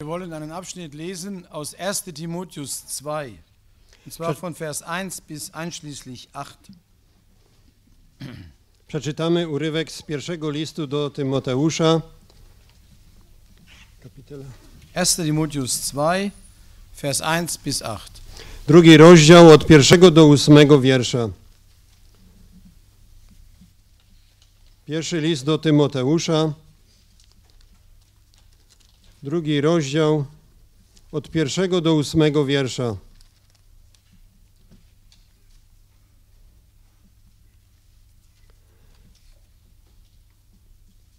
Wir wollen einen Abschnitt lesen aus 1 Timotheus 2, und zwar von Vers 1 bis einschließlich 8. Przeczytamy urywek z pierwszego listu do Tymoteusza. 1 Timotheus 2, Vers 1 bis 8. Drugi rozdział od pierwszego do ósmego wiersza. Pierwszy list do Tymoteusza. drugi rozdział od pierwszego do ósmego wiersza.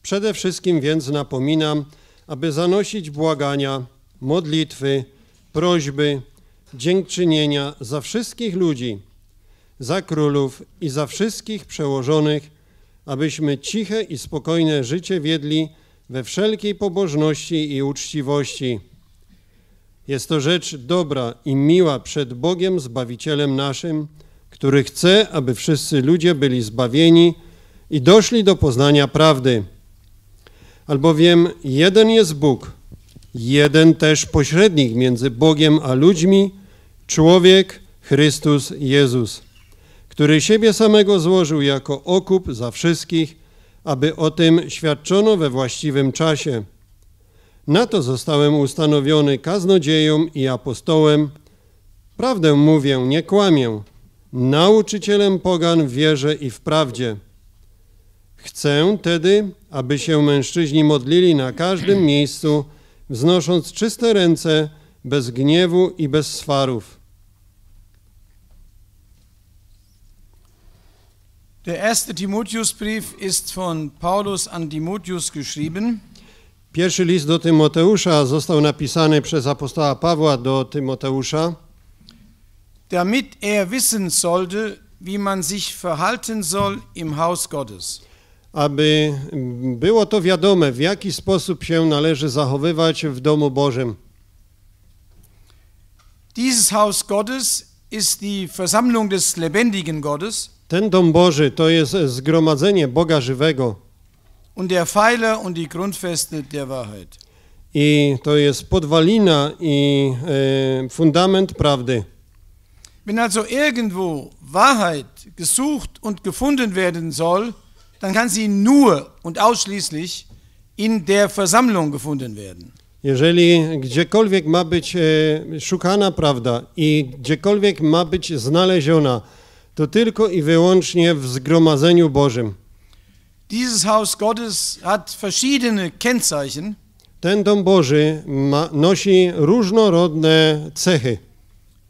Przede wszystkim więc napominam, aby zanosić błagania, modlitwy, prośby, dziękczynienia za wszystkich ludzi, za królów i za wszystkich przełożonych, abyśmy ciche i spokojne życie wiedli we wszelkiej pobożności i uczciwości. Jest to rzecz dobra i miła przed Bogiem, Zbawicielem naszym, który chce, aby wszyscy ludzie byli zbawieni i doszli do poznania prawdy. Albowiem jeden jest Bóg, jeden też pośrednik między Bogiem a ludźmi, człowiek Chrystus Jezus, który siebie samego złożył jako okup za wszystkich aby o tym świadczono we właściwym czasie. Na to zostałem ustanowiony kaznodzieją i apostołem. Prawdę mówię, nie kłamię. Nauczycielem pogan w wierze i w prawdzie. Chcę tedy, aby się mężczyźni modlili na każdym miejscu, wznosząc czyste ręce, bez gniewu i bez swarów. Der erste Timotheusbrief ist von Paulus an Timotheus geschrieben. Pierwszy list do Tymoteusza został napisany przez apostoła Pawła do Tymoteusza. Damit er wissen sollte, wie man sich verhalten soll im Haus Gottes. Aby było to wiadome, w jaki sposób się należy zachowywać w domu Bożym. Dieses Haus Gottes ist die Versammlung des lebendigen Gottes. Ten dom Boży to jest zgromadzenie Boga żywego. Und der Pfeiler und die Grundfeste der Wahrheit. I to jest podwalina i e, fundament prawdy. Wenn also irgendwo Wahrheit gesucht und gefunden werden soll, dann kann sie nur und ausschließlich in der Versammlung gefunden werden. Jeżeli gdziekolwiek ma być e, szukana prawda i gdziekolwiek ma być znaleziona, to tylko i wyłącznie w zgromadzeniu Bożym. Dieses Haus Gottes hat verschiedene Kennzeichen. Ten dom Boży ma, nosi różnorodne cechy.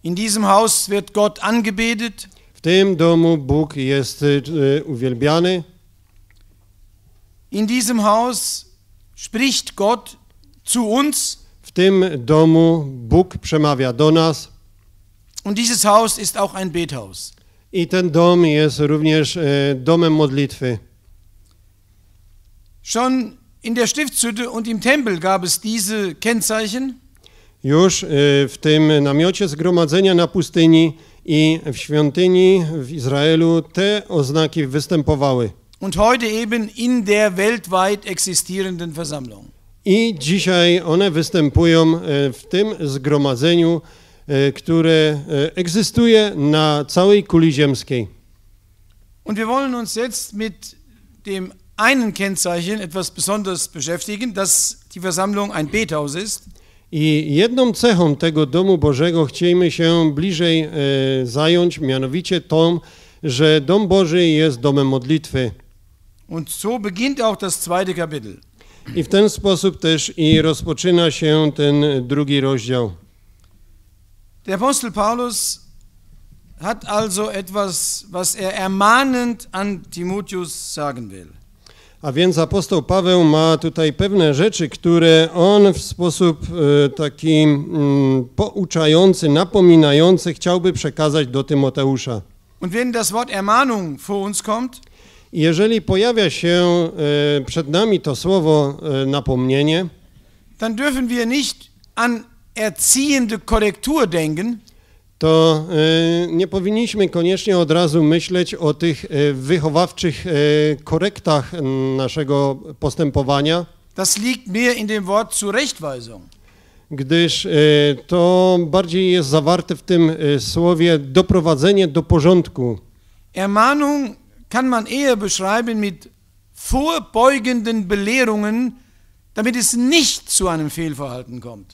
In diesem Haus wird Gott angebetet. W tym domu Bóg jest e, uwielbiany. In diesem Haus spricht Gott zu uns. W tym domu Bóg przemawia do nas. Und dieses Haus ist auch ein Bethaus. I ten dom jest również e, domem modlitwy. Schon in der Stiftshütte und im Tempel gab es diese Kennzeichen. Już e, w tym namiocie zgromadzenia na pustyni i w świątyni w Izraelu te oznaki występowały. Und heute eben in der weltweit existierenden Versammlung. I dzisiaj one występują e, w tym zgromadzeniu E, który e, egzystuje na całej kuli ziemskiej. Und wir wollen uns jetzt mit dem einen Kennzeichen etwas besonders beschäftigen, dass die Versammlung ein Bethaus ist. I jedną cechą tego domu Bożego chcielibyśmy się bliżej e, zająć, mianowicie tą, że dom Boży jest domem modlitwy. Und so beginnt auch das zweite Kapitel. I w ten sposób też i rozpoczyna się ten drugi rozdział. Der Apostel Paulus hat also etwas, was er ermahnend an Timotheus sagen will. A więc apostoł Paweł ma tutaj pewne rzeczy, które on w sposób e, taki mm, pouczający, napominający chciałby przekazać do Tymoteusza. Und wenn das Wort Ermahnung vor uns kommt, jeżeli pojawia się e, przed nami to słowo e, napomnienie, dann dürfen wir nicht an erziehende Korrektur denken, to e, nie powinniśmy koniecznie od razu myśleć o tych e, wychowawczych y, korektach naszego postępowania. Das liegt mehr in dem Wort Zurechtweisung. Gdyż to bardziej jest zawarte w tym słowie doprowadzenie do porządku. Ermahnung kann man eher beschreiben mit vorbeugenden Belehrungen, damit es nicht zu einem Fehlverhalten kommt.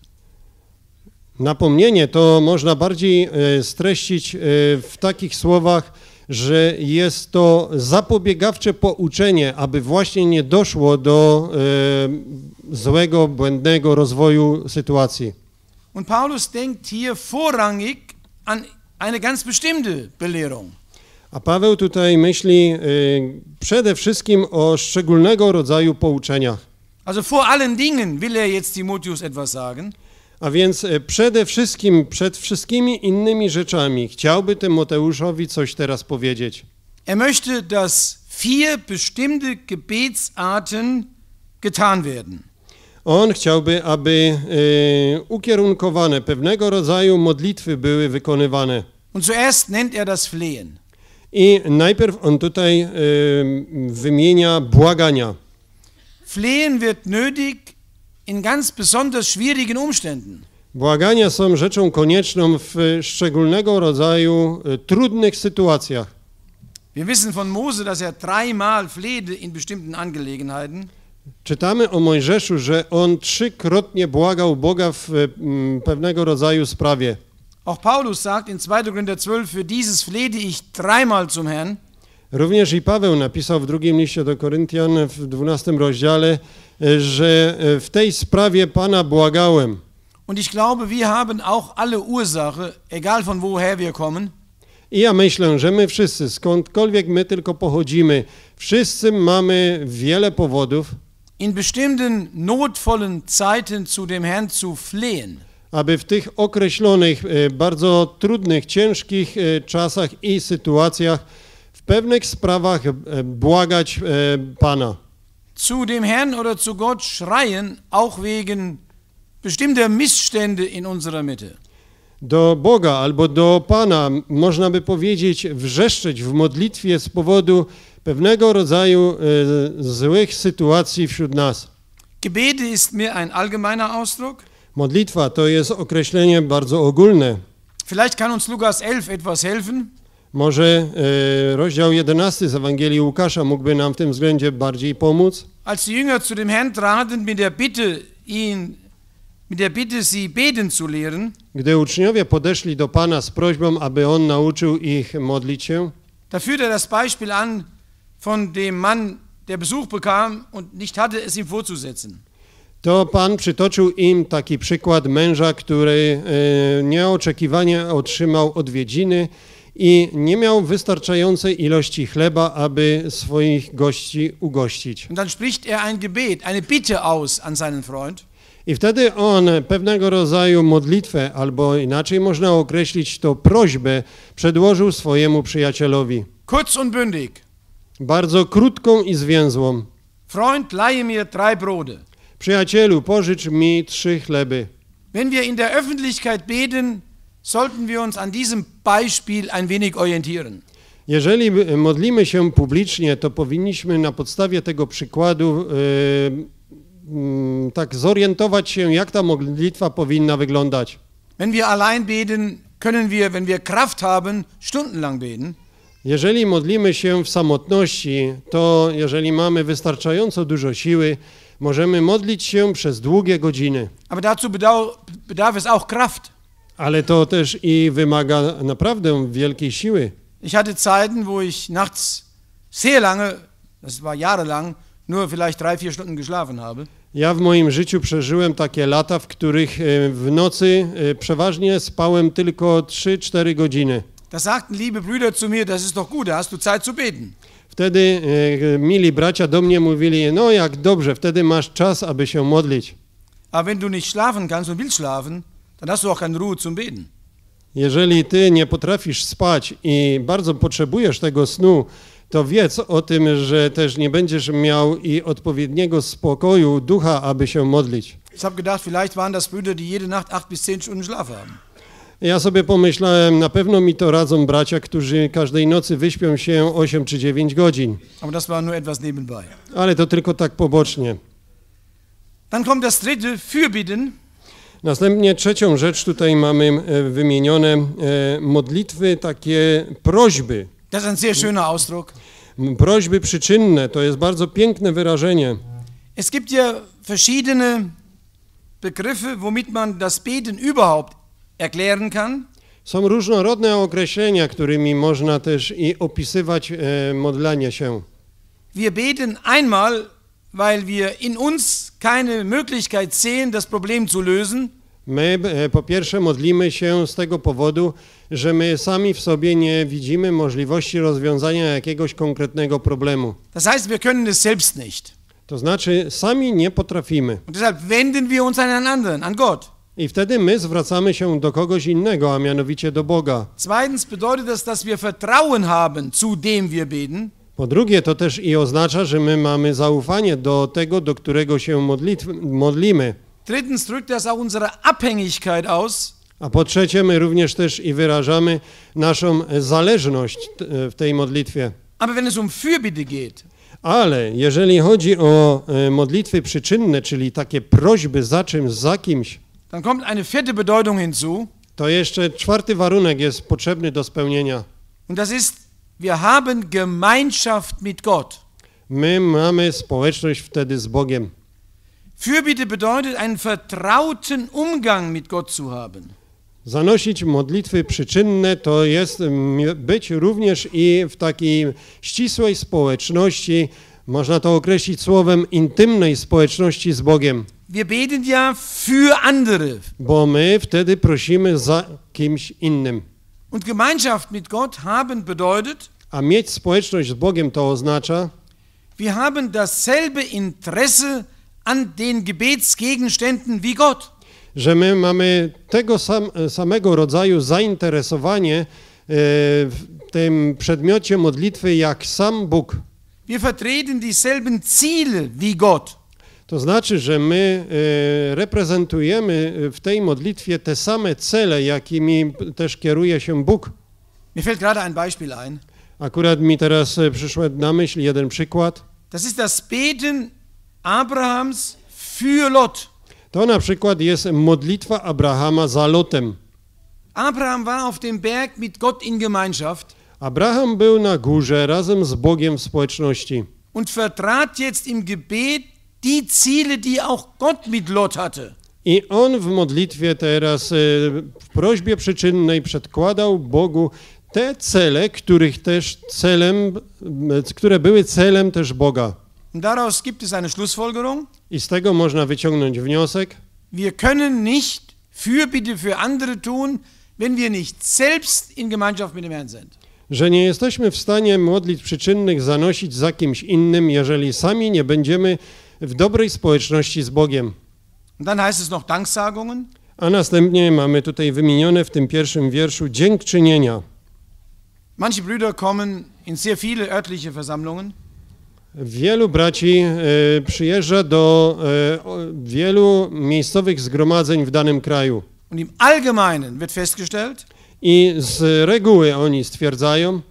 Napomnienie to można bardziej e, streścić e, w takich słowach, że jest to zapobiegawcze pouczenie, aby właśnie nie doszło do e, złego, błędnego rozwoju sytuacji. Und Paulus denkt hier vorrangig an eine ganz bestimmte Belehrung. A Paweł tutaj myśli y, przede wszystkim o szczególnego rodzaju pouczeniach. Also vor allen Dingen will er jetzt Timotheus etwas sagen. A więc e, przede wszystkim, przed wszystkimi innymi rzeczami chciałby Tymoteuszowi coś teraz powiedzieć. Er möchte, dass vier bestimmte Gebetsarten getan werden. On chciałby, aby e, ukierunkowane pewnego rodzaju modlitwy były wykonywane. Und zuerst nennt er das Flehen. I najpierw on tutaj e, wymienia błagania. Flehen wird nötig in ganz besonders schwierigen Umständen. Błagania są rzeczą konieczną w szczególnego rodzaju y, trudnych sytuacjach. Wir wissen von Mose, dass er dreimal flehte in bestimmten Angelegenheiten. Czytamy o Mojżeszu, że on trzykrotnie błagał Boga w mm, pewnego rodzaju sprawie. Auch Paulus sagt in 2. Korinther 12, für dieses flehte ich dreimal zum Herrn. Również i Paweł napisał w drugim liście do Koryntian w 12 rozdziale, e, że e, w tej sprawie Pana błagałem. Und ich glaube, wir haben auch alle Ursache, egal von woher wir kommen. I ja myślę, że my wszyscy, skądkolwiek my tylko pochodzimy, wszyscy mamy wiele powodów, in bestimmten notvollen Zeiten zu dem Herrn zu flehen. aby w tych określonych, e, bardzo trudnych, ciężkich czasach i sytuacjach pewnych sprawach e, błagać e, Pana. Zu dem Herrn oder zu Gott schreien, auch wegen bestimmter Missstände in unserer Mitte. Do Boga albo do Pana można by powiedzieć wrzeszczeć w modlitwie z powodu pewnego rodzaju e, złych sytuacji wśród nas. Gebete ist mir ein allgemeiner Ausdruck. Modlitwa to jest określenie bardzo ogólne. Vielleicht kann uns Lukas 11 etwas helfen. Może e, rozdział 11 z Ewangelii Łukasza mógłby nam w tym względzie bardziej pomóc. Als die Jünger zu dem Herrn traten mit der Bitte, ihn mit der Bitte sie beten zu lehren, gdy uczniowie podeszli do Pana z prośbą, aby on nauczył ich modlić się, da führt er das Beispiel an von dem Mann, der Besuch bekam und nicht hatte, es ihm vorzusetzen. To Pan przytoczył im taki przykład męża, który e, nieoczekiwanie otrzymał odwiedziny i nie miał wystarczającej ilości chleba, aby swoich gości ugościć. Und dann spricht er ein Gebet, eine Bitte aus an seinen Freund. I wtedy on pewnego rodzaju modlitwę, albo inaczej można określić to prośbę, przedłożył swojemu przyjacielowi. Kurz und bündig. Bardzo krótką i zwięzłą. Freund, leihe mir drei Brode. Przyjacielu, pożycz mi trzy chleby. Wenn wir in der Öffentlichkeit beten, sollten wir uns an diesem Beispiel ein wenig orientieren. Jeżeli e, modlimy się publicznie, to powinniśmy na podstawie tego przykładu e, mm, tak zorientować się, jak ta modlitwa powinna wyglądać. Wenn wir allein beten, können wir, wenn wir Kraft haben, stundenlang beten. Jeżeli modlimy się w samotności, to jeżeli mamy wystarczająco dużo siły, możemy modlić się przez długie godziny. Aber dazu bedarf es auch Kraft. Ale to też i wymaga naprawdę wielkiej siły. Ich hatte Zeiten, wo ich nachts sehr lange, das war jahrelang, nur vielleicht drei, vier Stunden geschlafen habe. Ja w moim życiu przeżyłem takie lata, w których e, w nocy e, przeważnie spałem tylko 3-4 godziny. Da sagten liebe Brüder zu mir, das ist doch gut, hast du Zeit zu beten. Wtedy e, mili bracia do mnie mówili, no jak dobrze, wtedy masz czas, aby się modlić. A wenn du nicht schlafen kannst und willst schlafen, Dann hast du auch keine Ruhe zum Beten. Jeżeli ty nie potrafisz spać i bardzo potrzebujesz tego snu, to wiedz o tym, że też nie będziesz miał i odpowiedniego spokoju ducha, aby się modlić. Ja sobie pomyślałem, na pewno mi to radzą bracia, którzy każdej nocy wyśpią się 8 czy 9 godzin. Aber das war nur etwas Ale to tylko tak pobocznie. Dann kommt das dritte Następnie trzecią rzecz tutaj mamy e, wymienione e, modlitwy, takie prośby. Das ist ein sehr schöner Ausdruck. Prośby przyczynne, to jest bardzo piękne wyrażenie. Es gibt ja verschiedene Begriffe, womit man das Beten überhaupt erklären kann. Są różnorodne określenia, którymi można też i opisywać e, modlenie się. Wir beten einmal, weil wir in uns keine Möglichkeit sehen, das Problem zu lösen. My e, po pierwsze modlimy się z tego powodu, że my sami w sobie nie widzimy możliwości rozwiązania jakiegoś konkretnego problemu. Das heißt, wir können es selbst nicht. To znaczy sami nie potrafimy. Und deshalb wenden wir uns an einen anderen, an Gott. I wtedy my zwracamy się do kogoś innego, a mianowicie do Boga. Zweitens bedeutet das, dass wir Vertrauen haben, zu dem wir beten. Po drugie, to też i oznacza, że my mamy zaufanie do tego, do którego się modlitw, modlimy. Drittens drückt das auch unsere Abhängigkeit aus. A po trzecie, my również też i wyrażamy naszą zależność w tej modlitwie. Aber wenn es um Fürbitte geht, ale jeżeli chodzi o e, modlitwy przyczynne, czyli takie prośby za czymś, za kimś, dann kommt eine vierte Bedeutung hinzu. To jeszcze czwarty warunek jest potrzebny do spełnienia. Und das ist Wir haben Gemeinschaft mit Gott. My mamy społeczność wtedy z Bogiem. Fürbitte bedeutet einen vertrauten Umgang mit Gott zu haben. Zanosić modlitwy przyczynne to jest być również i w takiej ścisłej społeczności, można to określić słowem intymnej społeczności z Bogiem. Wir beten ja für andere. Bo my wtedy prosimy za kimś innym. Und Gemeinschaft mit Gott haben bedeutet, a mieć społeczność z Bogiem to oznacza, wir haben dasselbe Interesse an den Gebetsgegenständen wie Gott. Że my mamy tego sam, e, samego rodzaju zainteresowanie e, w tym przedmiocie modlitwy jak sam Bóg. Wir vertreten dieselben Ziele wie Gott. To znaczy, że my e, reprezentujemy e, w tej modlitwie te same cele, jakimi też kieruje się Bóg. Mir fällt gerade ein Beispiel ein. Akurat mi teraz e, przyszło na myśl jeden przykład. Das ist das Beten Abrahams für Lot. To na przykład jest modlitwa Abrahama za Lotem. Abraham war auf dem Berg mit Gott in Gemeinschaft. Abraham był na górze razem z Bogiem w społeczności. Und vertrat jetzt im Gebet die Ziele, die auch Gott mit Lot hatte. I on w modlitwie teraz, e, w prośbie przyczynnej przedkładał Bogu te cele, których też celem, e, które były celem też Boga. Daraus gibt es eine Schlussfolgerung. I z tego można wyciągnąć wniosek. Wir können nicht Fürbitte für andere tun, wenn wir nicht selbst in Gemeinschaft mit dem Herrn sind. Że nie jesteśmy w stanie modlitw przyczynnych zanosić za kimś innym, jeżeli sami nie będziemy w dobrej społeczności z Bogiem. dann heißt es noch Danksagungen. A następnie mamy tutaj wymienione w tym pierwszym wierszu dziękczynienia. Manche Brüder kommen in sehr viele örtliche Versammlungen. Wielu braci y, przyjeżdża do e, wielu miejscowych zgromadzeń w danym kraju. Und im Allgemeinen wird festgestellt, I z reguły oni stwierdzają,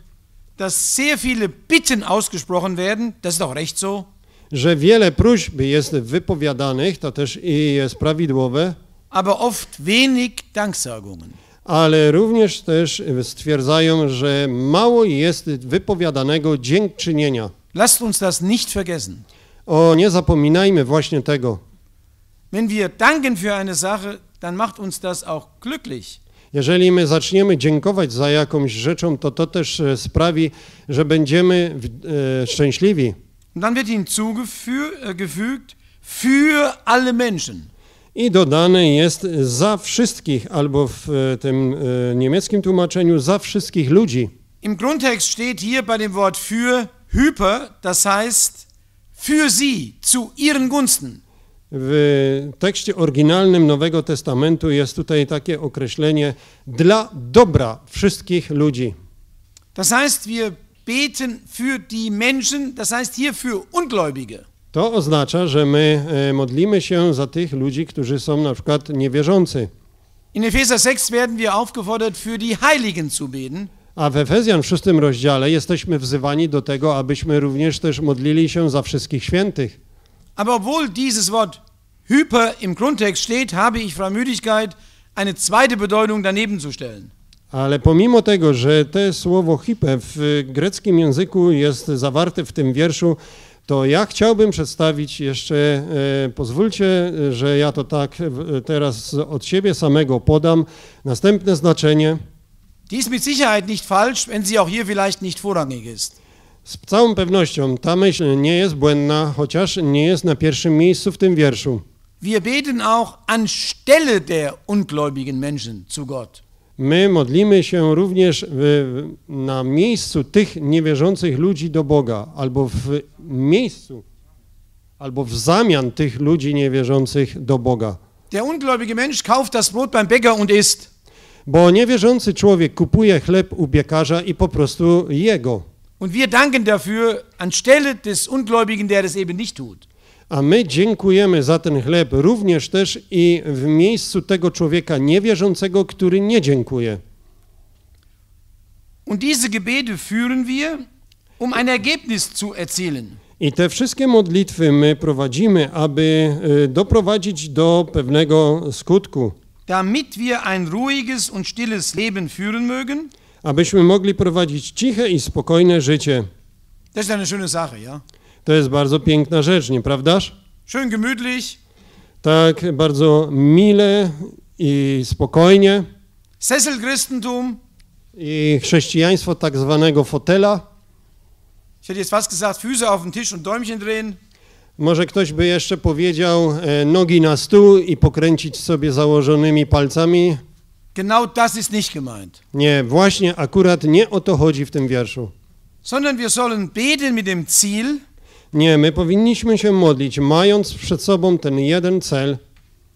dass sehr viele Bitten ausgesprochen werden, das ist auch recht so, że wiele próśb jest wypowiadanych, to też i jest prawidłowe, aber oft wenig Danksagungen. Ale również też stwierdzają, że mało jest wypowiadanego dziękczynienia. Lasst uns das nicht vergessen. O, nie zapominajmy właśnie tego. Wenn wir danken für eine Sache, dann macht uns das auch glücklich. Jeżeli my zaczniemy dziękować za jakąś rzeczą, to to też sprawi, że będziemy e, szczęśliwi. Und dann wird hinzugefügt äh, für alle Menschen. I dodane jest za wszystkich, albo w e, tym e, niemieckim tłumaczeniu za wszystkich ludzi. Im Grundtext steht hier bei dem Wort für hyper, das heißt für sie, zu ihren Gunsten. W tekście oryginalnym Nowego Testamentu jest tutaj takie określenie dla dobra wszystkich ludzi. Das heißt, wir beten für die Menschen, das heißt hier für Ungläubige. To oznacza, że my e, modlimy się za tych ludzi, którzy są na przykład niewierzący. In Epheser 6 werden wir aufgefordert, für die Heiligen zu beten. A w Efezjan w szóstym rozdziale jesteśmy wzywani do tego, abyśmy również też modlili się za wszystkich świętych. Aber obwohl dieses Wort hyper im Grundtext steht, habe ich Frau Müdigkeit eine zweite Bedeutung daneben zu stellen. Ale pomimo tego, że to słowo hipe w y, greckim języku jest zawarte w tym wierszu, to ja chciałbym przedstawić jeszcze, e, pozwólcie, że ja to tak e, e, teraz od siebie samego podam, następne znaczenie. Dies mit Sicherheit nicht falsch, wenn sie auch hier vielleicht nicht vorrangig ist. Z całą pewnością ta myśl nie jest błędna, chociaż nie jest na pierwszym miejscu w tym wierszu. Wir beten auch anstelle der ungläubigen Menschen zu Gott. My modlimy się również w, e, na miejscu tych niewierzących ludzi do Boga, albo w miejscu, albo w zamian tych ludzi niewierzących do Boga. Der ungläubige Mensch kauft das Brot beim Bäcker und isst. Bo niewierzący człowiek kupuje chleb u biekarza i po prostu je go. Und wir danken dafür anstelle des Ungläubigen, der das eben nicht tut. A my dziękujemy za ten chleb również też i w miejscu tego człowieka niewierzącego, który nie dziękuje. Und diese Gebete führen wir, um ein Ergebnis zu erzielen. I te wszystkie modlitwy my prowadzimy, aby y, doprowadzić do pewnego skutku. Damit wir ein ruhiges und stilles Leben führen mögen. Abyśmy mogli prowadzić ciche i spokojne życie. To jest eine schöne Sache, ja? To jest bardzo piękna rzecz, nieprawdaż? Schön gemütlich. Tak, bardzo mile i spokojnie. Sessel Christentum. I chrześcijaństwo tak zwanego fotela. Ich hätte jetzt was gesagt, Füße auf den Tisch und Däumchen drehen. Może ktoś by jeszcze powiedział e, nogi na stół i pokręcić sobie założonymi palcami. Genau das ist nicht gemeint. Nie, właśnie akurat nie o to chodzi w tym wierszu. Sondern wir sollen beten mit dem Ziel, nie, my powinniśmy się modlić, mając przed sobą ten jeden cel,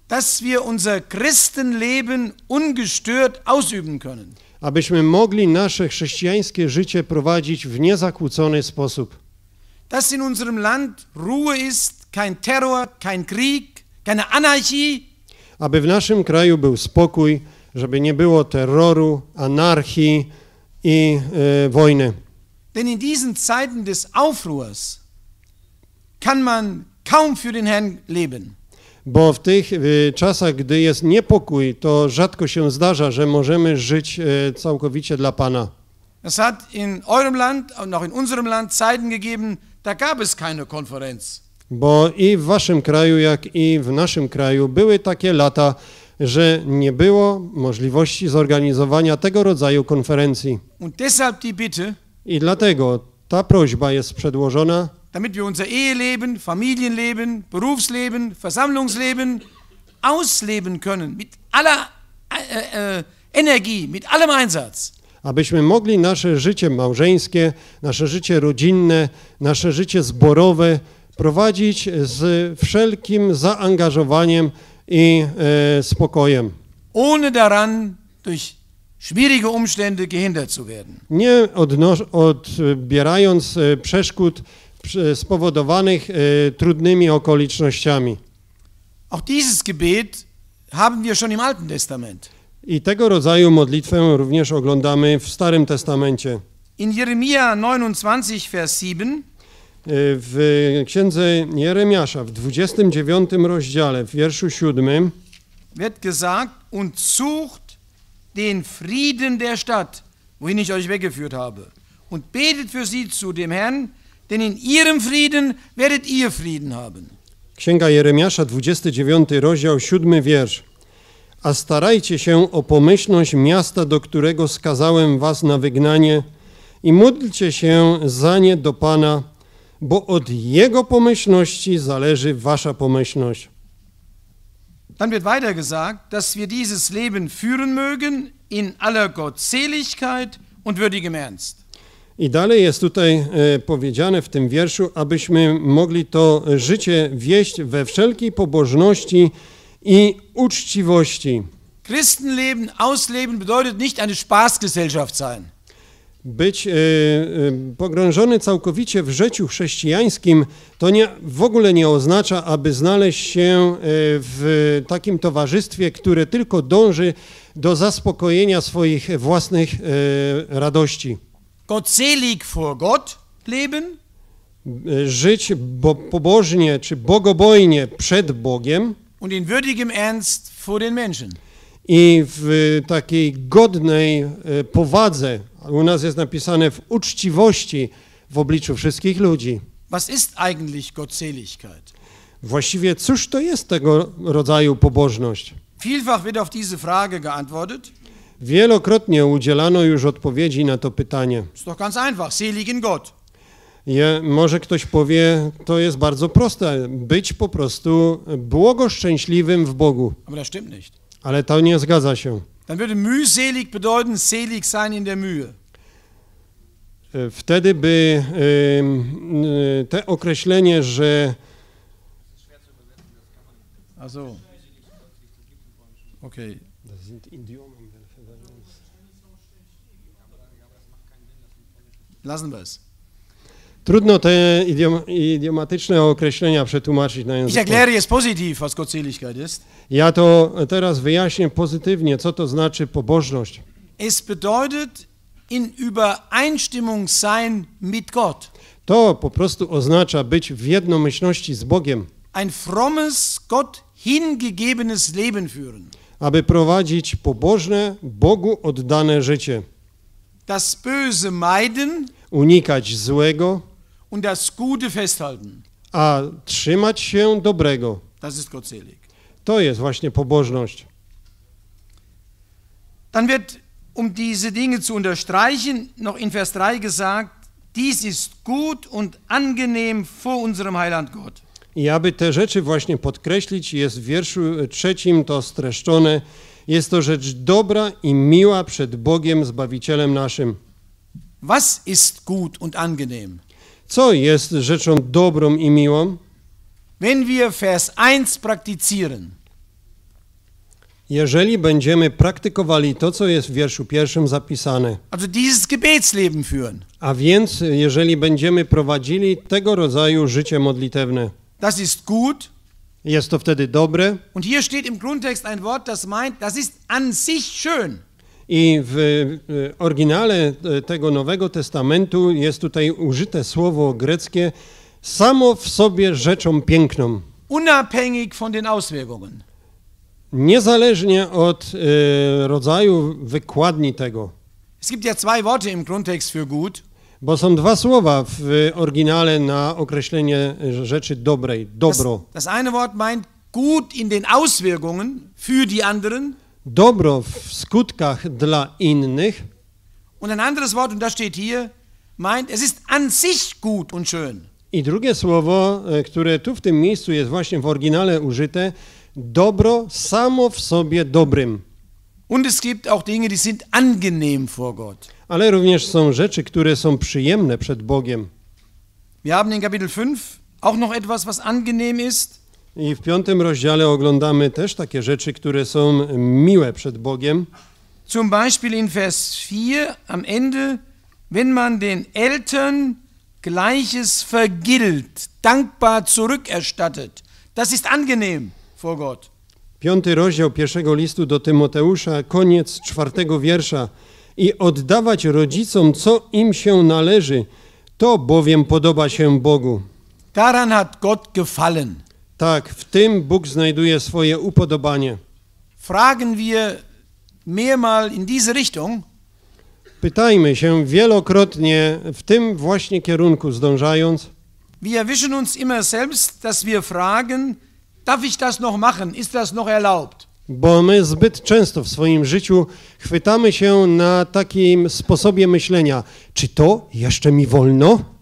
dass wir unser Christenleben ungestört ausüben können. abyśmy mogli nasze chrześcijańskie życie prowadzić w niezakłócony sposób. Dass in unserem Land Ruhe ist, kein Terror, kein Krieg, keine Anarchie. Aby w naszym kraju był spokój, żeby nie było terroru, anarchii i e, wojny. Denn in diesen Zeiten des Aufruhrs kann man kaum für den Herrn leben. Bo w tych y, czasach, gdy jest niepokój, to rzadko się zdarza, że możemy żyć y, całkowicie dla Pana. Es hat in eurem Land und auch in unserem Land Zeiten gegeben, da gab es keine Konferenz. Bo i w waszym kraju, jak i w naszym kraju były takie lata, że nie było możliwości zorganizowania tego rodzaju konferencji. I dlatego ta prośba jest przedłożona damit wir unser Eheleben, Familienleben, Berufsleben, Versammlungsleben ausleben können mit aller äh, äh, Energie, mit allem Einsatz. Abyśmy mogli nasze życie małżeńskie, nasze życie rodzinne, nasze życie zborowe prowadzić z wszelkim zaangażowaniem i e, spokojem. Ohne daran durch schwierige Umstände gehindert zu werden. Nie odbierając e, przeszkód spowodowanych y, trudnymi okolicznościami. Auch dieses Gebet haben wir schon im Alten Testament. I tego rodzaju modlitwę również oglądamy w Starym Testamencie. In Jeremia 29 vers 7 y, w księdze Jeremiasza w 29 rozdziale w wierszu 7 wird gesagt und sucht den Frieden der Stadt, wohin ich euch weggeführt habe und betet für sie zu dem Herrn denn in ihrem Frieden werdet ihr Frieden haben. Księga Jeremiasza, 29 rozdział, 7 wiersz. A starajcie się o pomyślność miasta, do którego skazałem was na wygnanie i módlcie się za nie do Pana, bo od Jego pomyślności zależy wasza pomyślność. Dann wird weiter gesagt, dass wir dieses Leben führen mögen in aller Gottseligkeit und würdigem Ernst. I dalej jest tutaj e, powiedziane w tym wierszu, abyśmy mogli to życie wieść we wszelkiej pobożności i uczciwości. Christenleben, ausleben bedeutet nicht eine Spaßgesellschaft sein. Być y, pogrążony całkowicie w życiu chrześcijańskim to nie, w ogóle nie oznacza, aby znaleźć się w takim towarzystwie, które tylko dąży do zaspokojenia swoich własnych radości gottselig vor Gott leben, e, żyć bo, pobożnie czy bogobojnie przed Bogiem und in würdigem Ernst vor den Menschen. I w takiej godnej e, powadze, u nas jest napisane w uczciwości w obliczu wszystkich ludzi. Was ist eigentlich Gottseligkeit? Właściwie cóż to jest tego rodzaju pobożność? Vielfach wird auf diese Frage geantwortet. Wielokrotnie udzielano już odpowiedzi na to pytanie. Ist doch ganz einfach, selig in Gott. Je, może ktoś powie, to jest bardzo proste, być po prostu błogoszczęśliwym w Bogu. Aber das stimmt nicht. Ale to nie zgadza się. Dann würde mühselig bedeuten, selig sein in der Mühe. E, wtedy by y, y, te określenie, że Also, okay. Lassen wir es. Trudno te idiom, idiomatyczne określenia przetłumaczyć na język. Ich erkläre jest positiv, was Gottseligkeit ist. Ja to teraz wyjaśnię pozytywnie, co to znaczy pobożność. Es bedeutet in Übereinstimmung sein mit Gott. To po prostu oznacza być w jednomyślności z Bogiem. Ein frommes, Gott hingegebenes Leben führen. Aby prowadzić pobożne, Bogu oddane życie. Das Böse meiden unikać złego, und das Gute festhalten. a trzymać się dobrego. Das ist gottselig. To jest właśnie pobożność. Dann wird, um diese Dinge zu unterstreichen, noch in Vers 3 gesagt, dies ist gut und angenehm vor unserem Heiland Gott. I aby te rzeczy właśnie podkreślić, jest w wierszu e, trzecim to streszczone, jest to rzecz dobra i miła przed Bogiem Zbawicielem naszym. Was ist gut und angenehm? Co jest rzeczą dobrą i miłą? Wenn wir Vers 1 praktizieren. Jeżeli będziemy praktykowali to, co jest w wierszu pierwszym zapisane. Also dieses Gebetsleben führen. A więc jeżeli będziemy prowadzili tego rodzaju życie modlitewne. Das ist gut. Jest to wtedy dobre. Und hier steht im Grundtext ein Wort, das meint, das ist an sich schön. I w e, oryginale e, tego Nowego Testamentu jest tutaj użyte słowo greckie samo w sobie rzeczą piękną. Unabhängig von den Auswirkungen. Niezależnie od e, rodzaju wykładni tego. Es gibt ja zwei Worte im Grundtext für gut. Bo są dwa słowa w oryginale na określenie rzeczy dobrej, dobro. Das, das eine Wort meint gut in den Auswirkungen für die anderen. dobro w skutkach dla innych. Und ein anderes Wort, und das steht hier, meint, es ist an sich gut und schön. I drugie słowo, e, które tu w tym miejscu jest właśnie w oryginale użyte, dobro samo w sobie dobrym. Und es gibt auch Dinge, die sind angenehm vor Gott. Ale również są rzeczy, które są przyjemne przed Bogiem. Wir haben in Kapitel 5 auch noch etwas, was angenehm ist. I w piątym rozdziale oglądamy też takie rzeczy, które są miłe przed Bogiem. Zum Beispiel in Vers 4 am Ende, wenn man den Eltern Gleiches vergilt, dankbar zurückerstattet. Das ist angenehm vor Gott. Piąty rozdział pierwszego listu do Tymoteusza, koniec czwartego wiersza. I oddawać rodzicom, co im się należy, to bowiem podoba się Bogu. Daran hat Gott gefallen. Tak, w tym Bóg znajduje swoje upodobanie. Fragen wir mehrmal in diese Richtung. Pytajmy się wielokrotnie w tym właśnie kierunku zdążając. Wir erwischen uns immer selbst, dass wir fragen, darf ich das noch machen? Ist das noch erlaubt? Bo my zbyt często w swoim życiu chwytamy się na takim sposobie myślenia, czy to jeszcze mi wolno?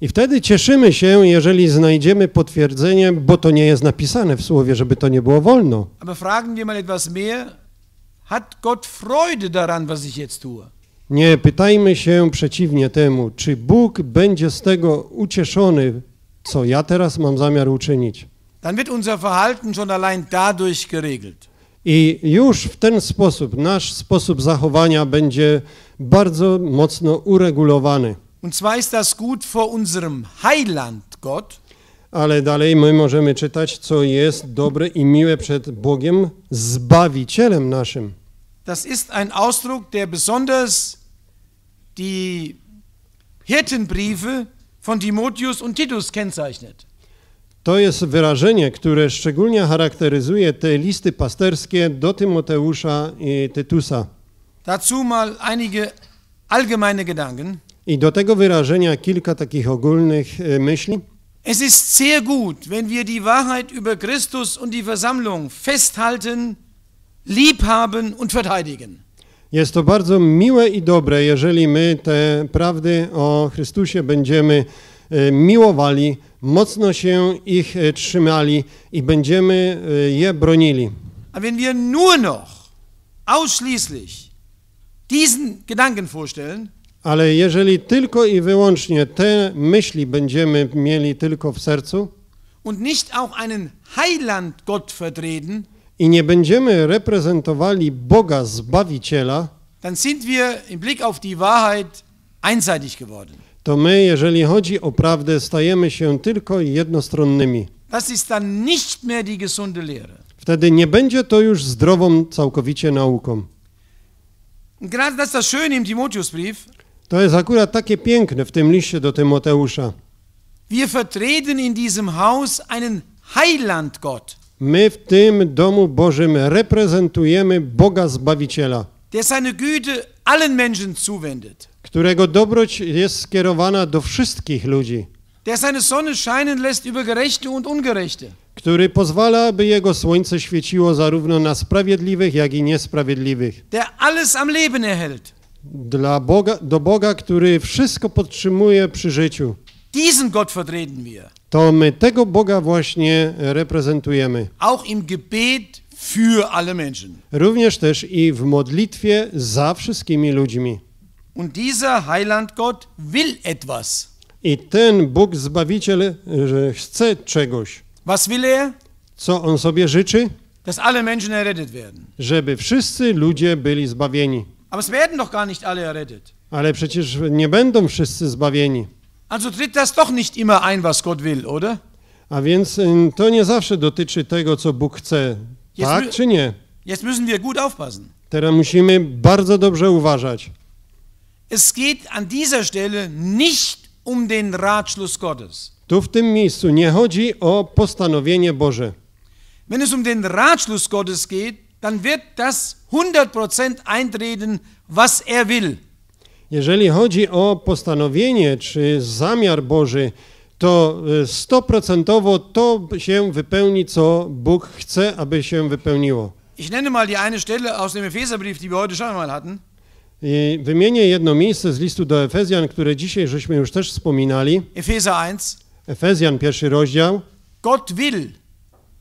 I wtedy cieszymy się, jeżeli znajdziemy potwierdzenie, bo to nie jest napisane w słowie, żeby to nie było wolno. Aber fragen wir mal etwas mehr, hat Gott Freude daran, was ich jetzt tue? Nie pytajmy się przeciwnie temu, czy Bóg będzie z tego ucieszony, co ja teraz mam zamiar uczynić. Dann wird unser Verhalten schon allein dadurch geregelt. I już w ten sposób nasz sposób zachowania będzie bardzo mocno uregulowany. Und zwar ist das gut vor unserem Heiland Gott. Ale dalej my możemy czytać, co jest dobre i miłe przed Bogiem, Zbawicielem naszym. Das ist ein Ausdruck, der besonders die Hirtenbriefe von Timotheus und Titus kennzeichnet. To jest wyrażenie, które szczególnie charakteryzuje te listy pasterskie do Tymoteusza i Tytusa. Dazu mal einige allgemeine Gedanken. I do tego wyrażenia kilka takich ogólnych e, myśli. Es ist sehr gut, wenn wir die Wahrheit über Christus und die Versammlung festhalten, liebhaben und verteidigen. Jest to bardzo miłe i dobre, jeżeli my te prawdy o Chrystusie będziemy E, miłowali, mocno się ich e, trzymali i będziemy e, je bronili. A wenn wir nur noch ausschließlich diesen Gedanken vorstellen, ale jeżeli tylko i wyłącznie te myśli będziemy mieli tylko w sercu und nicht auch einen Heiland Gott vertreten, i nie będziemy reprezentowali Boga Zbawiciela, dann sind wir im Blick auf die Wahrheit einseitig geworden to my, jeżeli chodzi o prawdę, stajemy się tylko jednostronnymi. Das ist dann nicht mehr die gesunde Lehre. Wtedy nie będzie to już zdrową całkowicie nauką. Gerade das ist das schön im Timotheusbrief. To jest akurat takie piękne w tym liście do Tymoteusza. Wir vertreten in diesem Haus einen Heiland Gott. My w tym domu Bożym reprezentujemy Boga Zbawiciela. Der seine Güte allen Menschen zuwendet którego dobroć jest skierowana do wszystkich ludzi. Der seine Sonne scheinen lässt über Gerechte und Ungerechte. Który pozwala, by jego słońce świeciło zarówno na sprawiedliwych, jak i niesprawiedliwych. Der alles am Leben erhält. Dla Boga, do Boga, który wszystko podtrzymuje przy życiu. Diesen Gott vertreten wir. To my tego Boga właśnie reprezentujemy. Auch im Gebet für alle Menschen. Również też i w modlitwie za wszystkimi ludźmi. Und dieser Heiland Gott will etwas. I ten Bóg Zbawiciel chce czegoś. Was will er? Co on sobie życzy? Dass alle Menschen errettet werden. Żeby wszyscy ludzie byli zbawieni. Aber es werden doch gar nicht alle errettet. Ale przecież nie będą wszyscy zbawieni. Also tritt das doch nicht immer ein, was Gott will, oder? A więc y, to nie zawsze dotyczy tego, co Bóg chce, tak czy nie? Jetzt müssen wir gut aufpassen. Teraz musimy bardzo dobrze uważać. Es geht an dieser Stelle nicht um den Ratschluss Gottes. Tu w tym miejscu nie chodzi o postanowienie Boże. Wenn es um den Ratschluss Gottes geht, dann wird das 100% eintreten, was er will. Jeżeli chodzi o postanowienie czy zamiar Boży, to 100% e, to się wypełni, co Bóg chce, aby się wypełniło. Ich nenne mal die eine Stelle aus dem Epheserbrief, die wir heute schon mal hatten. I wymienię jedno miejsce z listu do Efezjan, które dzisiaj żeśmy już też wspominali. Efezer 1. Efezjan, pierwszy rozdział. Gott will.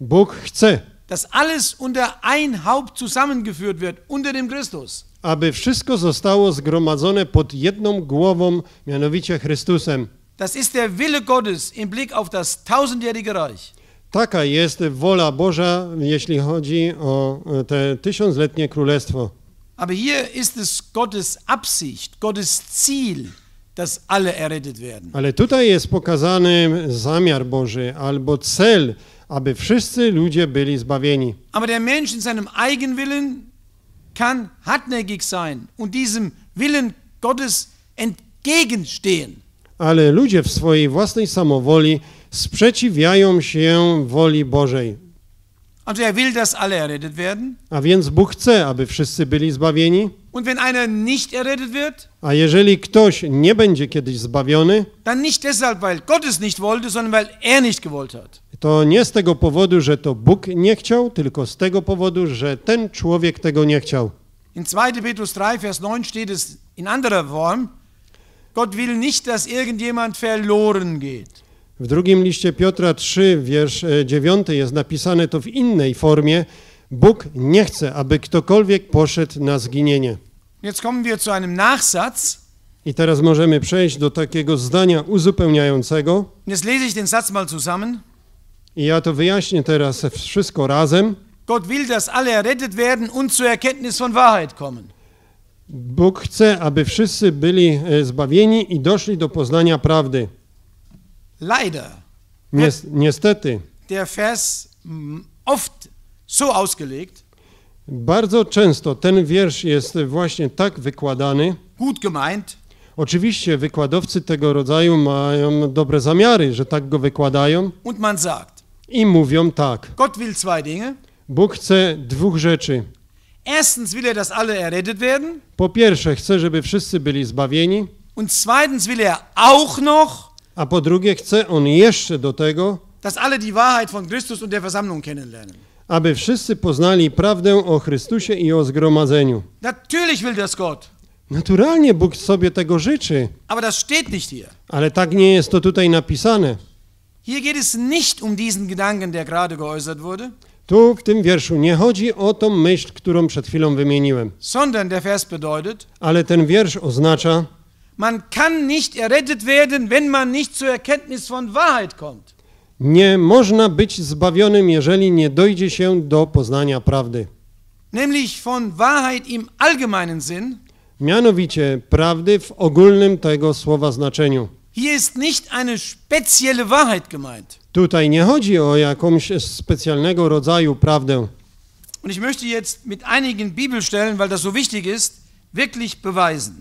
Bóg chce. Dass alles unter ein Haupt zusammengeführt wird, unter dem Christus. Aby wszystko zostało zgromadzone pod jedną głową, mianowicie Chrystusem. Das ist der Wille Gottes im Blick auf das tausendjährige Reich. Taka jest wola Boża, jeśli chodzi o e, te tysiącletnie królestwo. Aber hier ist es Gottes Absicht, Gottes Ziel, dass alle errettet werden. Ale tutaj jest pokazany zamiar Boży albo cel, aby wszyscy ludzie byli zbawieni. Aber der Mensch in seinem Eigenwillen kann hartnäckig sein und diesem Willen Gottes entgegenstehen. Ale ludzie w swojej własnej samowoli sprzeciwiają się woli Bożej. Also er will, dass alle errettet werden. A więc Bóg chce, aby wszyscy byli zbawieni. Und wenn einer nicht errettet wird, a jeżeli ktoś nie będzie kiedyś zbawiony, dann nicht deshalb, weil Gott es nicht wollte, sondern weil er nicht gewollt hat. To nie z tego powodu, że to Bóg nie chciał, tylko z tego powodu, że ten człowiek tego nie chciał. In 2. Petrus 3 Vers 9 steht es in anderer Form: Gott will nicht, dass irgendjemand verloren geht. W drugim liście Piotra 3, wiersz 9 e, jest napisane to w innej formie. Bóg nie chce, aby ktokolwiek poszedł na zginienie. Jetzt kommen wir zu einem Nachsatz. I teraz możemy przejść do takiego zdania uzupełniającego. Jetzt lese ich den Satz mal zusammen. I ja to wyjaśnię teraz wszystko razem. Gott will, dass alle errettet werden und zur Erkenntnis von Wahrheit kommen. Bóg chce, aby wszyscy byli e, zbawieni i doszli do poznania prawdy. Leider. Niestety. Der Vers mm, oft so ausgelegt. Bardzo często ten wiersz jest właśnie tak wykładany. Gut gemeint. Oczywiście wykładowcy tego rodzaju mają dobre zamiary, że tak go wykładają. Und man sagt, I mówią tak. Gott will zwei Dinge. Bóg chce dwóch rzeczy. Erstens will er, dass alle errettet werden. Po pierwsze chce, żeby wszyscy byli zbawieni. Und zweitens will er auch noch a po drugie chce on jeszcze do tego, dass alle die Wahrheit von Christus und der Versammlung kennenlernen. Aby wszyscy poznali prawdę o Chrystusie i o zgromadzeniu. Natürlich will das Gott. Naturalnie Bóg sobie tego życzy. Aber das steht nicht hier. Ale tak nie jest to tutaj napisane. Hier geht es nicht um diesen Gedanken, der gerade geäußert wurde. Tu w tym wierszu nie chodzi o tą myśl, którą przed chwilą wymieniłem. Sondern der Vers bedeutet, ale ten wiersz oznacza, Man kann nicht errettet werden, wenn man nicht zur Erkenntnis von Wahrheit kommt. Nie można być zbawionym, jeżeli nie dojdzie się do poznania prawdy. Nämlich von Wahrheit im allgemeinen Sinn. Mianowicie prawdy w ogólnym tego słowa znaczeniu. Hier ist nicht eine spezielle Wahrheit gemeint. Tutaj nie chodzi o jakąś specjalnego rodzaju prawdę. Und ich möchte jetzt mit einigen Bibelstellen, weil das so wichtig ist, wirklich beweisen.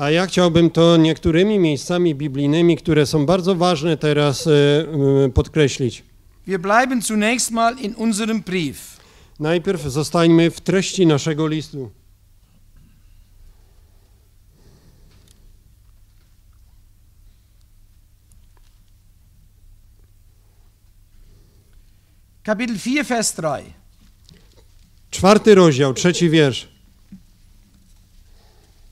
A ja chciałbym to niektórymi miejscami biblijnymi, które są bardzo ważne teraz e, e, podkreślić. Wir bleiben zunächst mal in unserem Brief. Najpierw zostańmy w treści naszego listu. Kapitel 4, Vers 3. Czwarty rozdział, trzeci wiersz.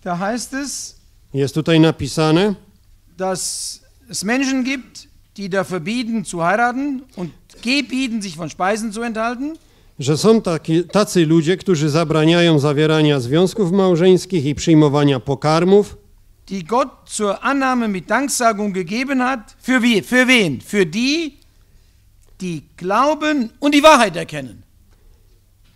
Da heißt es, Jest tutaj napisane, dass es Menschen gibt, die da verbieten zu heiraten und gebieten, sich von Speisen zu enthalten. że są taki, tacy ludzie, którzy zabraniają zawierania związków małżeńskich i przyjmowania pokarmów. Die Gott zur Annahme mit Danksagung gegeben hat, für, wie, für wen? Für die, die glauben und die Wahrheit erkennen.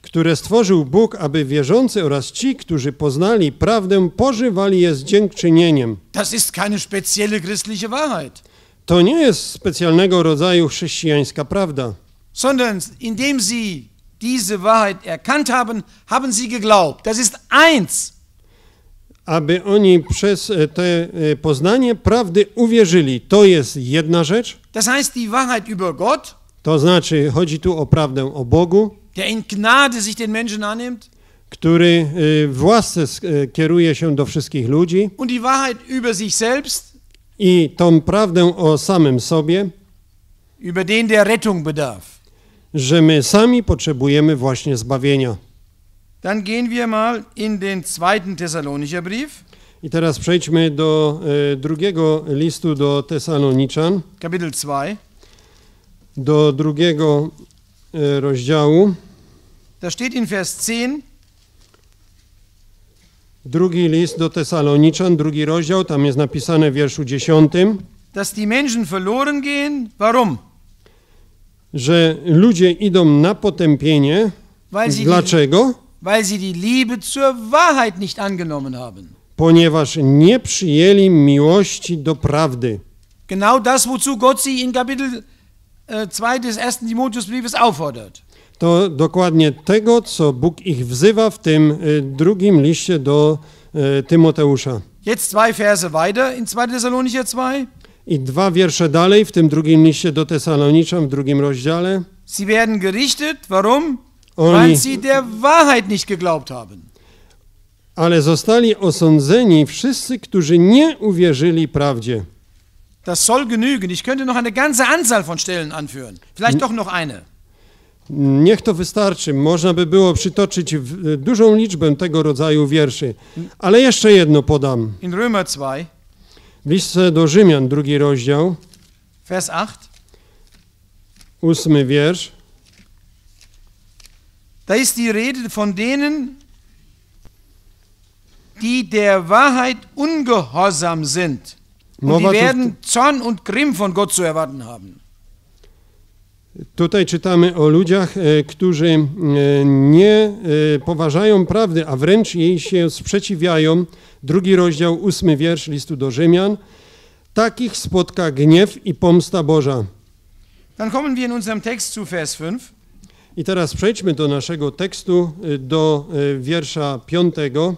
które stworzył Bóg, aby wierzący oraz ci, którzy poznali prawdę, pożywali je z dziękczynieniem. Das ist keine spezielle christliche Wahrheit. To nie jest specjalnego rodzaju chrześcijańska prawda. Sondern indem sie diese Wahrheit erkannt haben, haben sie geglaubt. Das ist eins. Aby oni przez e, te e, poznanie prawdy uwierzyli. To jest jedna rzecz. Das heißt, die Wahrheit über Gott. To znaczy, chodzi tu o prawdę o Bogu der in Gnade sich den Menschen annimmt, który y, w łasce y, kieruje się do wszystkich ludzi und die Wahrheit über sich selbst, i tą prawdę o samym sobie, über den der Rettung bedarf. że my sami potrzebujemy właśnie zbawienia. Dann gehen wir mal in den zweiten Thessalonicher Brief. I teraz przejdźmy do e, drugiego listu do Tesaloniczan. Kapitel 2. Do drugiego Y, rozdziału. Da steht in Vers 10. Drugi list do Tesaloniczan, drugi rozdział, tam jest napisane w wierszu 10. Dass die Menschen verloren gehen. Warum? Że ludzie idą na potępienie. Weil sie Dlaczego? Die, weil sie die Liebe zur Wahrheit nicht angenommen haben. Ponieważ nie przyjęli miłości do prawdy. Genau das, wozu Gott sie in Kapitel 10 2 des 1. Timotheusbriefes auffordert. To dokładnie tego, co Bóg ich wzywa w tym y, drugim liście do y, Tymoteusza. Jetzt zwei Verse weiter in 2. Thessalonicher 2. I dwa wiersze dalej w tym drugim liście do Tesaloniczan w drugim rozdziale. Sie werden gerichtet, warum? Oni... Weil sie der Wahrheit nicht geglaubt haben. Ale zostali osądzeni wszyscy, którzy nie uwierzyli prawdzie. Das soll genügen. Ich könnte noch eine ganze Anzahl von Stellen anführen. Vielleicht doch noch eine. Niech to wystarczy. Można by było przytoczyć dużą liczbę tego rodzaju wierszy. Ale jeszcze jedno podam. In Römer 2. W listce do Rzymian, drugi rozdział. Vers 8. Ósmy wiersz. Da ist die Rede von denen, die der Wahrheit ungehorsam sind. Und die werden Zorn und Grimm von Gott zu erwarten haben. Tutaj czytamy o ludziach, e, którzy e, nie e, poważają prawdy, a wręcz jej się sprzeciwiają. Drugi rozdział, ósmy wiersz listu do Rzymian. Takich spotka gniew i pomsta Boża. Dann kommen wir in unserem Text zu Vers 5. I teraz przejdźmy do naszego tekstu, do wiersza piątego.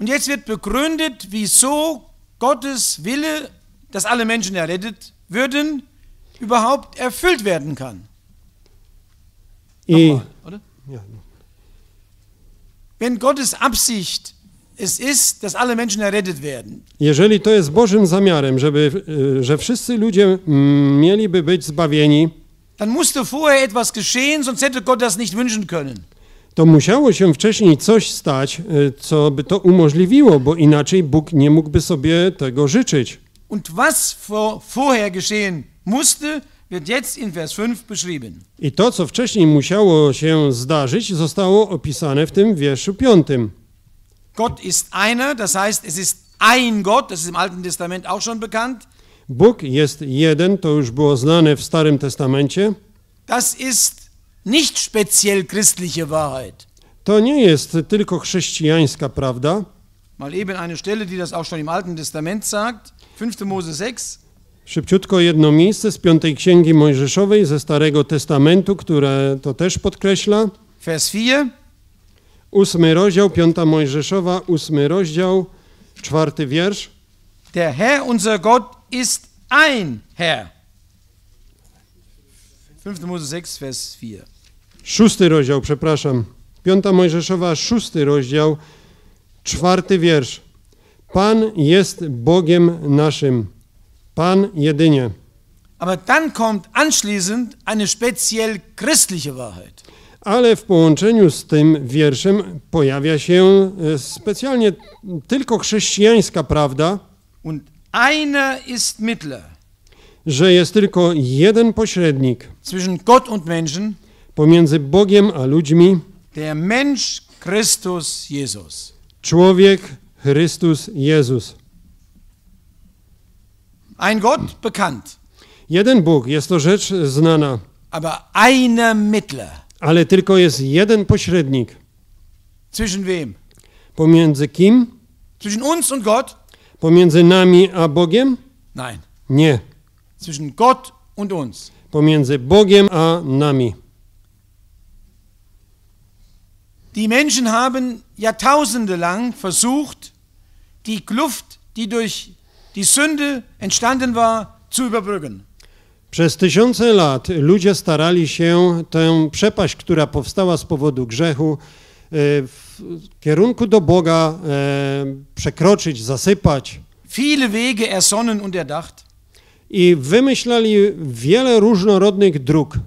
Und jetzt wird begründet, wieso Gottes Wille, dass alle Menschen errettet würden, überhaupt erfüllt werden kann. Nochmal, oder? Ja. Wenn Gottes Absicht es ist, dass alle Menschen errettet werden. Jeżeli to jest Bożym zamiarem, żeby, e, że wszyscy ludzie mieliby być zbawieni, dann musste vorher etwas geschehen, sonst hätte Gott das nicht wünschen können. to musiało się wcześniej coś stać, y, co by to umożliwiło, bo inaczej Bóg nie mógłby sobie tego życzyć. Und was vorher geschehen musste, wird jetzt in Vers 5 beschrieben. I to, co wcześniej musiało się zdarzyć, zostało opisane w tym wierszu 5. Gott ist einer, das heißt, es ist ein Gott, das ist im Alten Testament auch schon bekannt. Bóg jest jeden, to już było znane w Starym Testamencie. Das ist nicht speziell christliche Wahrheit. To nie jest tylko chrześcijańska prawda. Mal eben eine Stelle, die das auch schon im Alten Testament sagt, 5. Mose 6. Szybciutko jedno miejsce z piątej księgi Mojżeszowej ze Starego Testamentu, które to też podkreśla. Vers 4. Ósmy rozdział, piąta Mojżeszowa, ósmy rozdział, czwarty wiersz. Der Herr unser Gott ist ein Herr. 5. Mose 6, Vers 4 szósty rozdział, przepraszam, piąta Mojżeszowa, szósty rozdział, czwarty wiersz. Pan jest Bogiem naszym, Pan jedynie. Aber dann kommt anschließend eine speziell christliche Wahrheit. Ale w połączeniu z tym wierszem pojawia się e, specjalnie tylko chrześcijańska prawda. Und einer ist Mittler. Że jest tylko jeden pośrednik. Zwischen Gott und Menschen pomiędzy Bogiem a ludźmi. Der Mensch Christus Jesus. Człowiek Chrystus Jezus. Ein Gott bekannt. Jeden Bóg, jest to rzecz znana. Aber eine Mittler. Ale tylko jest jeden pośrednik. Zwischen wem? Pomiędzy kim? Zwischen uns und Gott? Pomiędzy nami a Bogiem? Nein. Nie. Zwischen Gott und uns. Pomiędzy Bogiem a nami. Die Menschen haben Jahrtausende lang versucht, die Kluft, die durch die Sünde entstanden war, zu überbrücken. Przez tysiące lat ludzie starali się tę przepaść, która powstała z powodu grzechu, e, w kierunku do Boga e, przekroczyć, zasypać. Viele Wege ersonnen und erdacht. I wymyślali wiele różnorodnych dróg.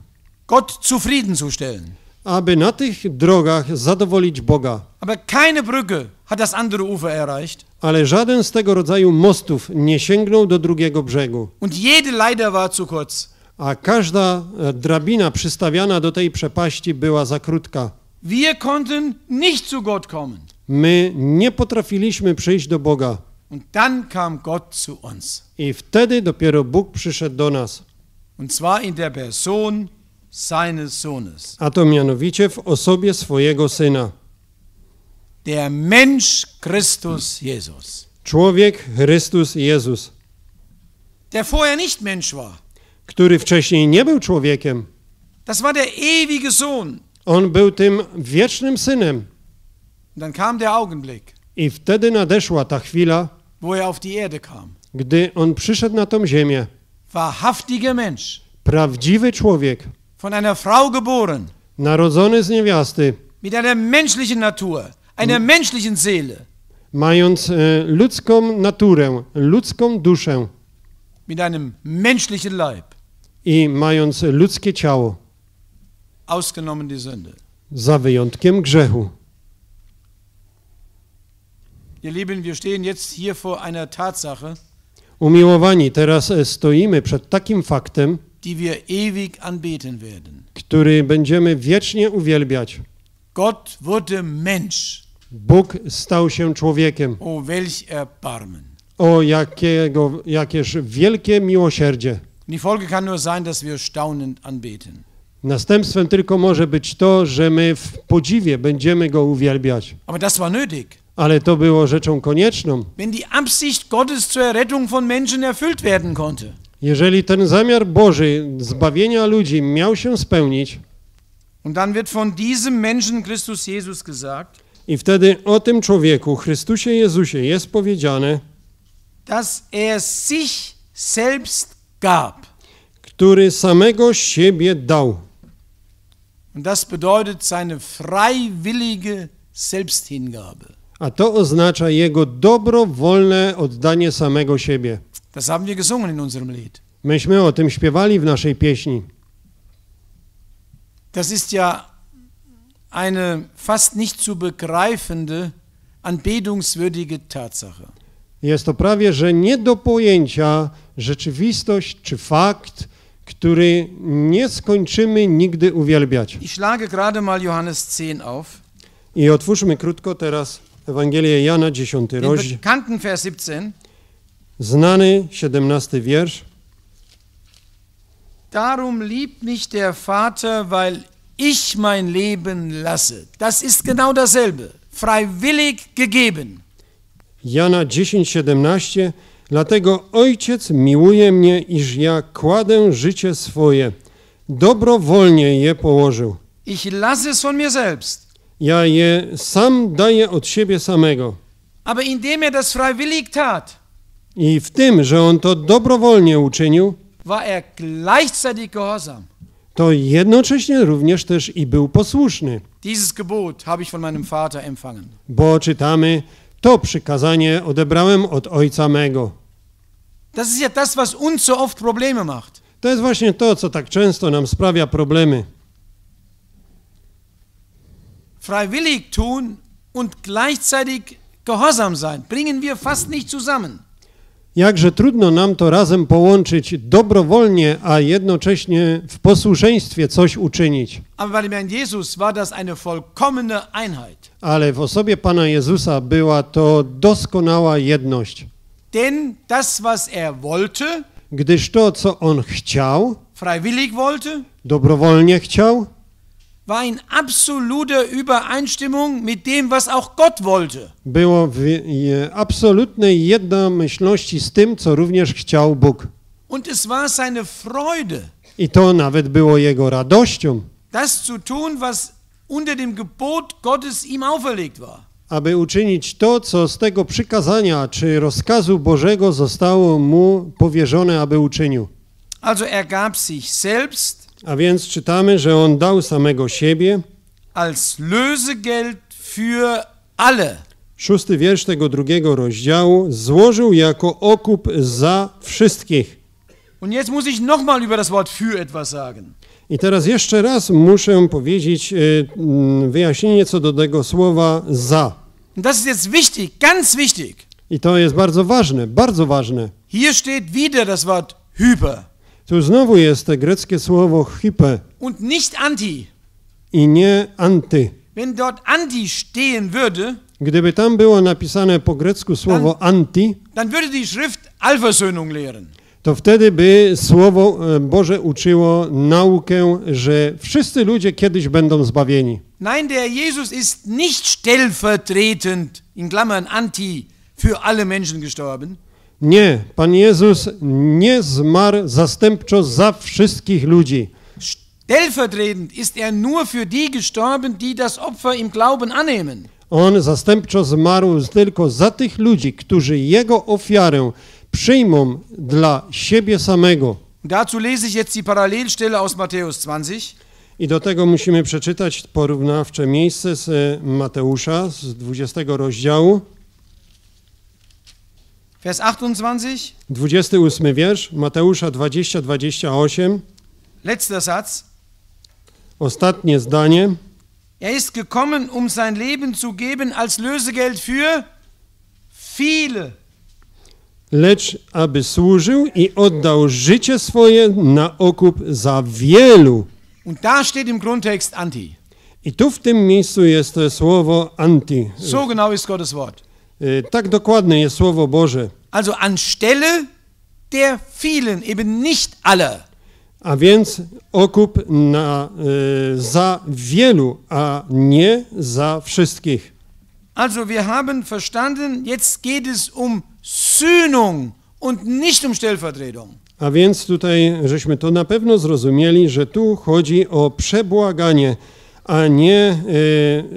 Gott zufriedenzustellen. aby na tych drogach zadowolić Boga. Aber keine Brücke hat das andere Ufer erreicht. Ale żaden z tego rodzaju mostów nie sięgnął do drugiego brzegu. Und jede Leiter war zu kurz. A każda e, drabina przystawiana do tej przepaści była za krótka. Wir konnten nicht zu Gott kommen. My nie potrafiliśmy przyjść do Boga. Und dann kam Gott zu uns. I wtedy dopiero Bóg przyszedł do nas. Und zwar in der Person a to mianowicie w osobie swojego Syna. Der Mensch Christus Jesus. Człowiek Chrystus Jezus. Der vorher nicht Mensch war. Który wcześniej nie był człowiekiem. Das war der ewige Sohn. On był tym wiecznym synem. Dann kam der Augenblick. I wtedy nadeszła ta chwila, wo er auf die Erde kam. gdy on przyszedł na tą ziemię. Wahrhaftiger Mensch. Prawdziwy człowiek. Von einer Frau geboren. Narodzony z niewiasty. Mit einer menschlichen Natur, einer menschlichen Seele. Mając e, ludzką naturę, ludzką duszę. Mit einem menschlichen Leib. I mając ludzkie ciało. Ausgenommen die Sünde. Za wyjątkiem grzechu. Ihr Lieben, wir stehen jetzt hier vor einer Tatsache. Umiłowani, teraz e, stoimy przed takim faktem. die wir ewig anbeten werden. Który będziemy wiecznie uwielbiać. Gott wurde Mensch. Bóg stał się człowiekiem. O welch Erbarmen. O jakiego, jakież wielkie miłosierdzie. Die Folge kann nur sein, dass wir staunend anbeten. Następstwem tylko może być to, że my w podziwie będziemy go uwielbiać. Aber das war nötig. Ale to było rzeczą konieczną. Wenn die Absicht Gottes zur Errettung von Menschen erfüllt werden konnte. Jeżeli ten zamiar Boży zbawienia ludzi miał się spełnić, Und dann wird von diesem Menschen Christus Jesus gesagt, i wtedy o tym człowieku, Chrystusie Jezusie, jest powiedziane, dass er sich selbst gab. który samego siebie dał. Und das bedeutet seine freiwillige Selbsthingabe. A to oznacza jego dobrowolne oddanie samego siebie. Das haben wir gesungen in unserem Lied. Myśmy o tym śpiewali w naszej pieśni. Das ist ja eine fast nicht zu begreifende, anbetungswürdige Tatsache. Jest to prawie, że nie do pojęcia rzeczywistość czy fakt, który nie skończymy nigdy uwielbiać. Ich schlage gerade mal Johannes 10 auf. I otwórzmy krótko teraz Ewangelię Jana, 10 rozdział. 17. Znany 17 wiersz. Darum liebt mich der Vater, weil ich mein Leben lasse. Das ist genau dasselbe. Freiwillig gegeben. Jana 17. Dlatego Ojciec miłuje mnie, iż ja kładę życie swoje. Dobrowolnie je położył. Ich lasse es von mir selbst. Ja je sam daję od siebie samego. Aber indem er das freiwillig tat. I w tym, że on to dobrowolnie uczynił, war er gleichzeitig gehorsam. To jednocześnie również też i był posłuszny. Dieses Gebot habe ich von meinem Vater empfangen. Bo czytamy, to przykazanie odebrałem od ojca mego. Das ist ja das, was uns so oft Probleme macht. To jest właśnie to, co tak często nam sprawia problemy. Freiwillig tun und gleichzeitig gehorsam sein bringen wir fast nicht zusammen. Jakże trudno nam to razem połączyć dobrowolnie, a jednocześnie w posłuszeństwie coś uczynić. Ale w osobie Pana Jezusa była to doskonała jedność. Denn das, was er wollte, gdyż to, co on chciał, wollte, dobrowolnie chciał, war in absoluter Übereinstimmung mit dem, was auch Gott wollte. Było w e, absolutnej jednomyślności z tym, co również chciał Bóg. Und es war seine Freude. I to nawet było jego radością. Das zu tun, was unter dem Gebot Gottes ihm auferlegt war. Aby uczynić to, co z tego przykazania czy rozkazu Bożego zostało mu powierzone, aby uczynił. Also er gab sich selbst a więc czytamy, że on dał samego siebie als Lösegeld für alle. Szósty wiersz tego drugiego rozdziału złożył jako okup za wszystkich. Und jetzt muss ich noch mal über das Wort für etwas sagen. I teraz jeszcze raz muszę powiedzieć y, mm, wyjaśnienie co do tego słowa za. Das ist jetzt wichtig, ganz wichtig. I to jest bardzo ważne, bardzo ważne. Hier steht wieder das Wort Hyper. Tu znowu jest to greckie słowo hype. Und nicht anti. I nie Wenn dort anti stehen würde, gdyby tam było napisane po grecku słowo dann, anti, dann würde die Schrift Alversöhnung lehren. To wtedy by słowo e, Boże uczyło naukę, że wszyscy ludzie kiedyś będą zbawieni. Nein, der Jesus ist nicht stellvertretend in Klammern anti für alle Menschen gestorben. Nie, Pan Jezus nie zmarł zastępczo za wszystkich ludzi. Stellvertretend ist er nur für die gestorben, die das Opfer im Glauben annehmen. On zastępczo zmarł tylko za tych ludzi, którzy jego ofiarę przyjmą dla siebie samego. Dazu lese ich jetzt die Parallelstelle aus Matthäus 20. I do tego musimy przeczytać porównawcze miejsce z e, Mateusza z 20 rozdziału. Vers 28. 28 wiersz Mateusza 20, 28. Letzter Satz. Ostatnie zdanie. Er ist gekommen, um sein Leben zu geben als Lösegeld für viele. Lecz aby służył i oddał życie swoje na okup za wielu. Und da steht im Grundtext anti. I tu w tym miejscu jest słowo anti. So genau ist Gottes Wort. Y, tak dokładne jest słowo Boże. Also anstelle der vielen, eben nicht alle. A więc okup na, y, za wielu, a nie za wszystkich. Also wir haben verstanden, jetzt geht es um Sühnung und nicht um Stellvertretung. A więc tutaj żeśmy to na pewno zrozumieli, że tu chodzi o przebłaganie, a nie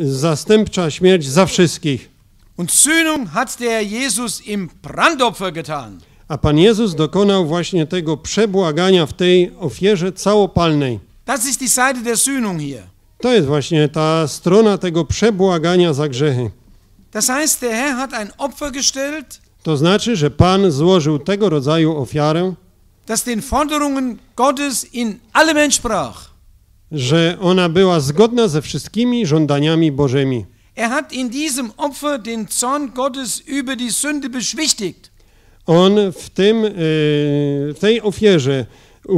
y, zastępcza śmierć za wszystkich. Und Sühnung hat der Jesus im Brandopfer getan. A Pan Jezus dokonał właśnie tego przebłagania w tej ofierze całopalnej. Das ist die Seite der Sühnung hier. To jest właśnie ta strona tego przebłagania za grzechy. Das heißt, der Herr hat ein Opfer gestellt. To znaczy, że Pan złożył tego rodzaju ofiarę, das den Forderungen Gottes in allem entsprach. że ona była zgodna ze wszystkimi żądaniami Bożymi. Er hat in diesem Opfer den Zorn Gottes über die Sünde beschwichtigt. On w, tym, e, w tej ofierze e,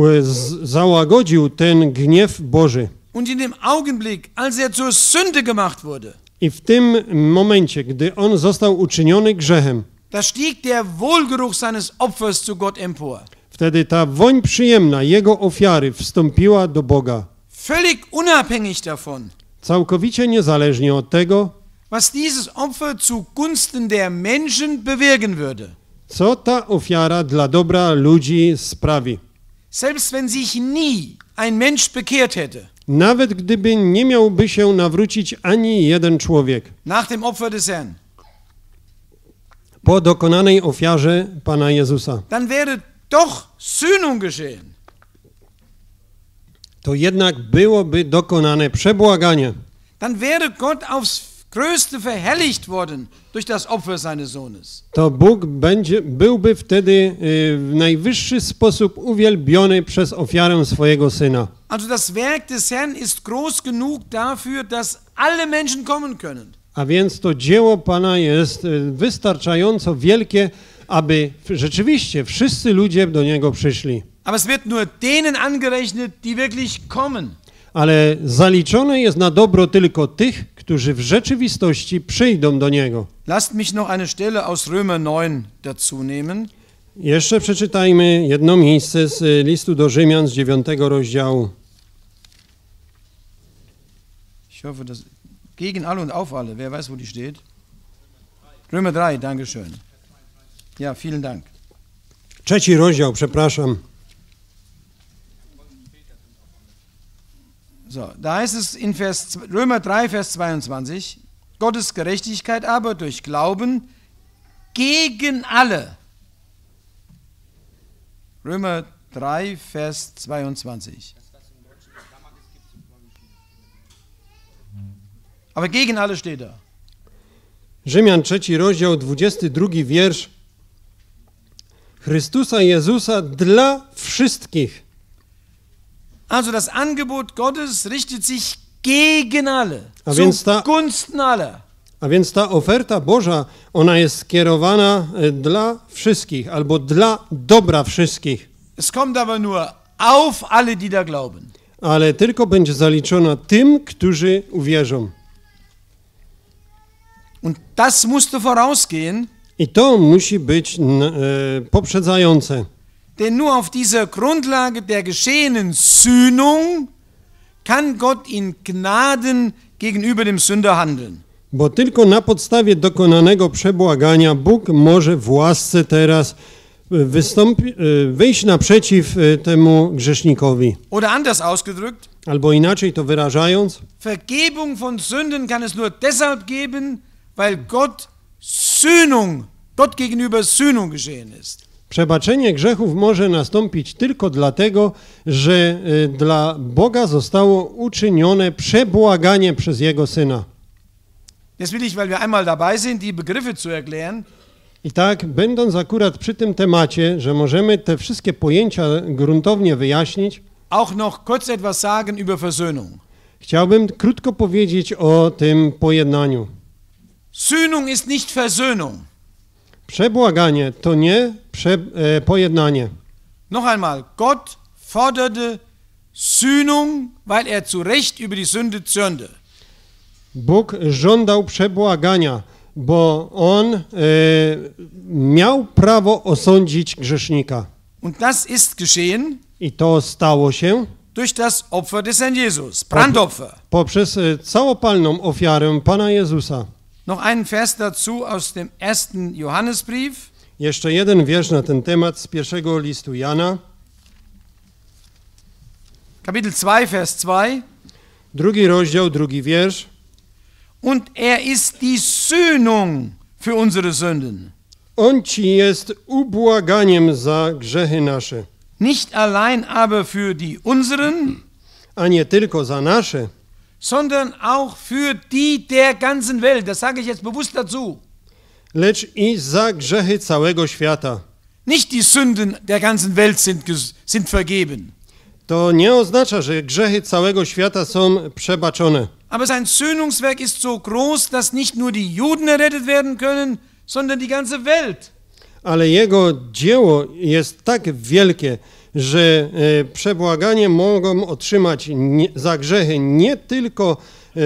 załagodził ten gniew Boży. Und in dem Augenblick, als er zur Sünde gemacht wurde, I w tym momencie, gdy on został uczyniony grzechem, da stieg der Wohlgeruch seines Opfers zu Gott empor. Wtedy ta woń przyjemna jego ofiary wstąpiła do Boga. Völlig unabhängig davon całkowicie niezależnie od tego, was dieses Opfer zugunsten der Menschen bewirken würde. Co ta ofiara dla dobra ludzi sprawi? Selbst wenn sich nie ein Mensch bekehrt hätte. Nawet gdyby nie miałby się nawrócić ani jeden człowiek. Nach dem Opfer des Herrn. Po dokonanej ofiarze Pana Jezusa. Dann wäre doch Sühnung geschehen to jednak byłoby dokonane przebłaganie. Dann wäre Gott aufs größte verherrlicht worden durch das Opfer seines Sohnes. To Bóg będzie, byłby wtedy y, w najwyższy sposób uwielbiony przez ofiarę swojego syna. Also das Werk des Herrn ist groß genug dafür, dass alle Menschen kommen können. A więc to dzieło Pana jest y, wystarczająco wielkie, aby rzeczywiście wszyscy ludzie do niego przyszli. Aber es wird nur denen angerechnet, die wirklich kommen. Ale zaliczone jest na dobro tylko tych, którzy w rzeczywistości przyjdą do niego. Lasst mich noch eine Stelle aus Römer 9 dazu nehmen. Jeszcze przeczytajmy jedno miejsce z y, listu do Rzymian z 9 rozdziału. Ich hoffe, dass gegen alle und auf alle, wer weiß, wo die steht? Römer 3, Dziękuję. Ja, vielen Dank. Trzeci rozdział, przepraszam. So, da heißt es in Vers, Römer 3, Vers 22, Gottes Gerechtigkeit aber durch Glauben gegen alle. Römer 3, Vers 22. Aber gegen alle steht da. Rzymian 3, rozdział 22, wiersz. Chrystusa Jezusa dla wszystkich Also das Angebot Gottes richtet sich gegen alle, a więc ta, zugunsten aller. A więc ta oferta Boża, ona jest skierowana e, dla wszystkich, albo dla dobra wszystkich. Es kommt aber nur auf alle, die da glauben. Ale tylko będzie zaliczona tym, którzy uwierzą. Und das musste vorausgehen. I to musi być e, poprzedzające. denn nur auf dieser Grundlage der geschehenen Sühnung kann Gott in Gnaden gegenüber dem Sünder handeln. Bo tylko na podstawie dokonanego przebłagania Bóg może w łasce teraz e, wystąpi, e, wyjść naprzeciw e, temu grzesznikowi. Oder anders ausgedrückt, albo inaczej to wyrażając, Vergebung von Sünden kann es nur deshalb geben, weil Gott Sühnung, Gott gegenüber Sühnung geschehen ist. Przebaczenie grzechów może nastąpić tylko dlatego, że y, dla Boga zostało uczynione przebłaganie przez Jego Syna. Jetzt will ich, weil wir einmal dabei sind, die Begriffe zu erklären. I tak, będąc akurat przy tym temacie, że możemy te wszystkie pojęcia gruntownie wyjaśnić, auch noch kurz etwas sagen über Versöhnung. Chciałbym krótko powiedzieć o tym pojednaniu. Sühnung ist nicht Versöhnung. Przebłaganie to nie prze, e, pojednanie. Noch einmal, Gott forderte Sühnung, weil er zu Recht über die Sünde zürnte. Bóg żądał przebłagania, bo on e, miał prawo osądzić grzesznika. Und das ist geschehen. I to stało się durch das Opfer des Herrn Jesus, Brandopfer. Poprzez e, całopalną ofiarę Pana Jezusa. Noch einen Vers dazu aus dem ersten Johannesbrief. Jeszcze jeden wiersz na ten temat z pierwszego listu Jana. Kapitel 2, Vers 2. Drugi rozdział, drugi wiersz. Und er ist die Sühnung für unsere Sünden. On ci jest ubłaganiem za grzechy nasze. Nicht allein aber für die unseren, a nie tylko za nasze, sondern auch für die der ganzen Welt. Das sage ich jetzt bewusst dazu. Lecz i za grzechy całego świata. Nicht die Sünden der ganzen Welt sind, sind vergeben. To nie oznacza, że grzechy całego świata są przebaczone. Aber sein Sühnungswerk ist so groß, dass nicht nur die Juden errettet werden können, sondern die ganze Welt. Ale jego dzieło jest tak wielkie, że e, przebłaganie mogą otrzymać za grzechy nie tylko e,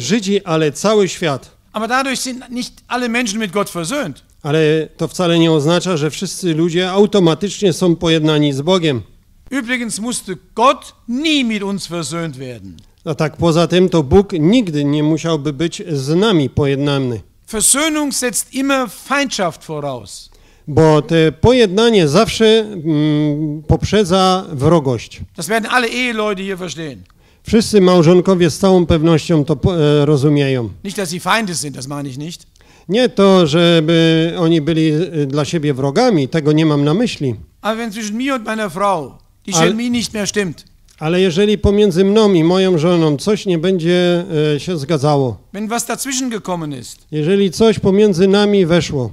Żydzi, ale cały świat. Aber dadurch sind nicht alle Menschen mit Gott versöhnt. Ale to wcale nie oznacza, że wszyscy ludzie automatycznie są pojednani z Bogiem. Übrigens musste Gott nie mit uns versöhnt werden. A tak poza tym to Bóg nigdy nie musiałby być z nami pojednany. Versöhnung setzt immer Feindschaft voraus. Bo te pojednanie zawsze mm, poprzedza wrogość. Das werden alle Eheleute hier verstehen. Wszyscy małżonkowie z całą pewnością to e, rozumieją. Nicht, dass sie Feinde sind, das meine ich nicht. Nie to, żeby oni byli e, dla siebie wrogami, tego nie mam na myśli. Aber wenn zwischen mir und meiner Frau die Chemie nicht mehr stimmt. Ale jeżeli pomiędzy mną i moją żoną coś nie będzie e, się zgadzało, wenn was dazwischen gekommen ist, jeżeli coś pomiędzy nami weszło,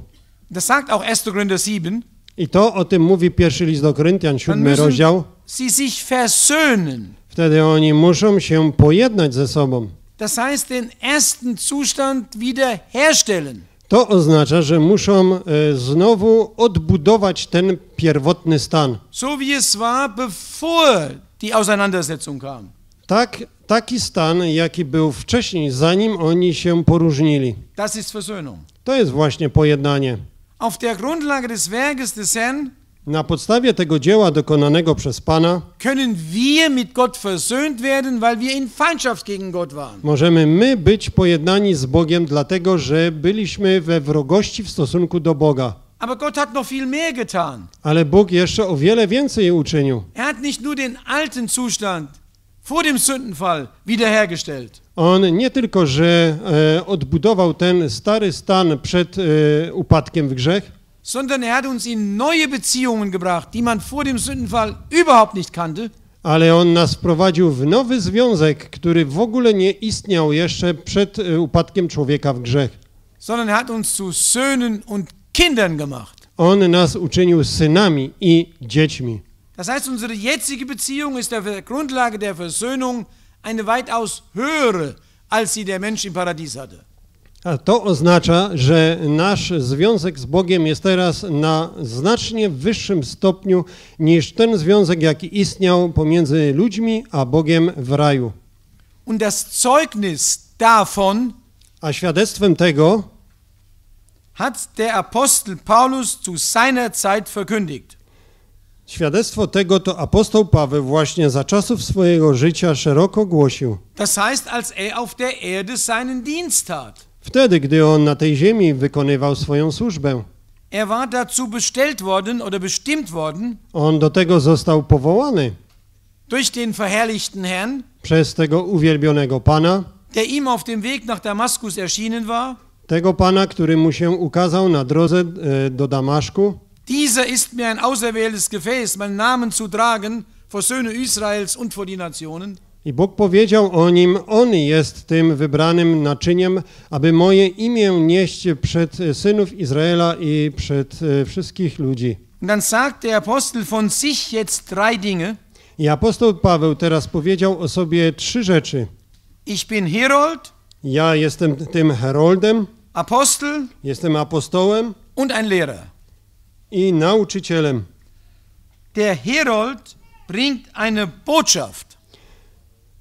Das sagt auch 1. Korinther 7. I to o tym mówi pierwszy list do Koryntian, siódmy rozdział. Sie sich versöhnen. Wtedy oni muszą się pojednać ze sobą. Das heißt, den ersten Zustand wiederherstellen. To oznacza, że muszą e, znowu odbudować ten pierwotny stan. So wie es war, bevor die Auseinandersetzung kam. Tak, taki stan, jaki był wcześniej, zanim oni się poróżnili. Das ist Versöhnung. To jest właśnie pojednanie. Auf der Grundlage des Werkes des Herrn na podstawie tego dzieła dokonanego przez Pana werden, Możemy my być pojednani z Bogiem dlatego, że byliśmy we wrogości w stosunku do Boga. Ale Bóg jeszcze o wiele więcej uczynił. Er hat nicht nur den alten Zustand vor dem Sündenfall wiederhergestellt. On nie tylko, że e, odbudował ten stary stan przed e, upadkiem w grzech, sondern er hat uns in neue Beziehungen gebracht, die man vor dem Sündenfall überhaupt nicht kannte. ale on nas wprowadził w nowy związek, który w ogóle nie istniał jeszcze przed e, upadkiem człowieka w grzech. sondern er hat uns zu Söhnen und Kindern gemacht. On nas uczynił synami i dziećmi. Das heißt, unsere jetzige Beziehung ist auf der Grundlage der Versöhnung eine weitaus höhere, als sie der Mensch im Paradies hatte. A to oznacza, że nasz związek z Bogiem jest teraz na znacznie wyższym stopniu niż ten związek, jaki istniał pomiędzy ludźmi a Bogiem w raju. Und das Zeugnis davon a świadectwem tego hat der Apostel Paulus zu seiner Zeit verkündigt. Świadectwo tego to apostoł Paweł właśnie za czasów swojego życia szeroko głosił. Das heißt, als er auf der Erde seinen Dienst tat. Wtedy, gdy on na tej ziemi wykonywał swoją służbę. Er war dazu bestellt worden oder bestimmt worden. On do tego został powołany. Durch den verherrlichten Herrn. Przez tego uwielbionego Pana. Der ihm auf dem Weg nach Damaskus erschienen war. Tego Pana, który mu się ukazał na drodze e, do Damaszku. Dieser ist mir ein auserwähltes Gefäß, meinen Namen zu tragen vor Söhne Israels und vor die Nationen. I Bóg powiedział o nim, on jest tym wybranym naczyniem, aby moje imię nieść przed synów Izraela i przed e, wszystkich ludzi. dann sagt der Apostel von sich jetzt drei Dinge. I apostoł Paweł teraz powiedział o sobie trzy rzeczy. Ich bin Herold. Ja jestem tym heroldem. Apostel. Jestem apostołem. Und ein Lehrer i nauczycielem. Der Herold bringt eine Botschaft.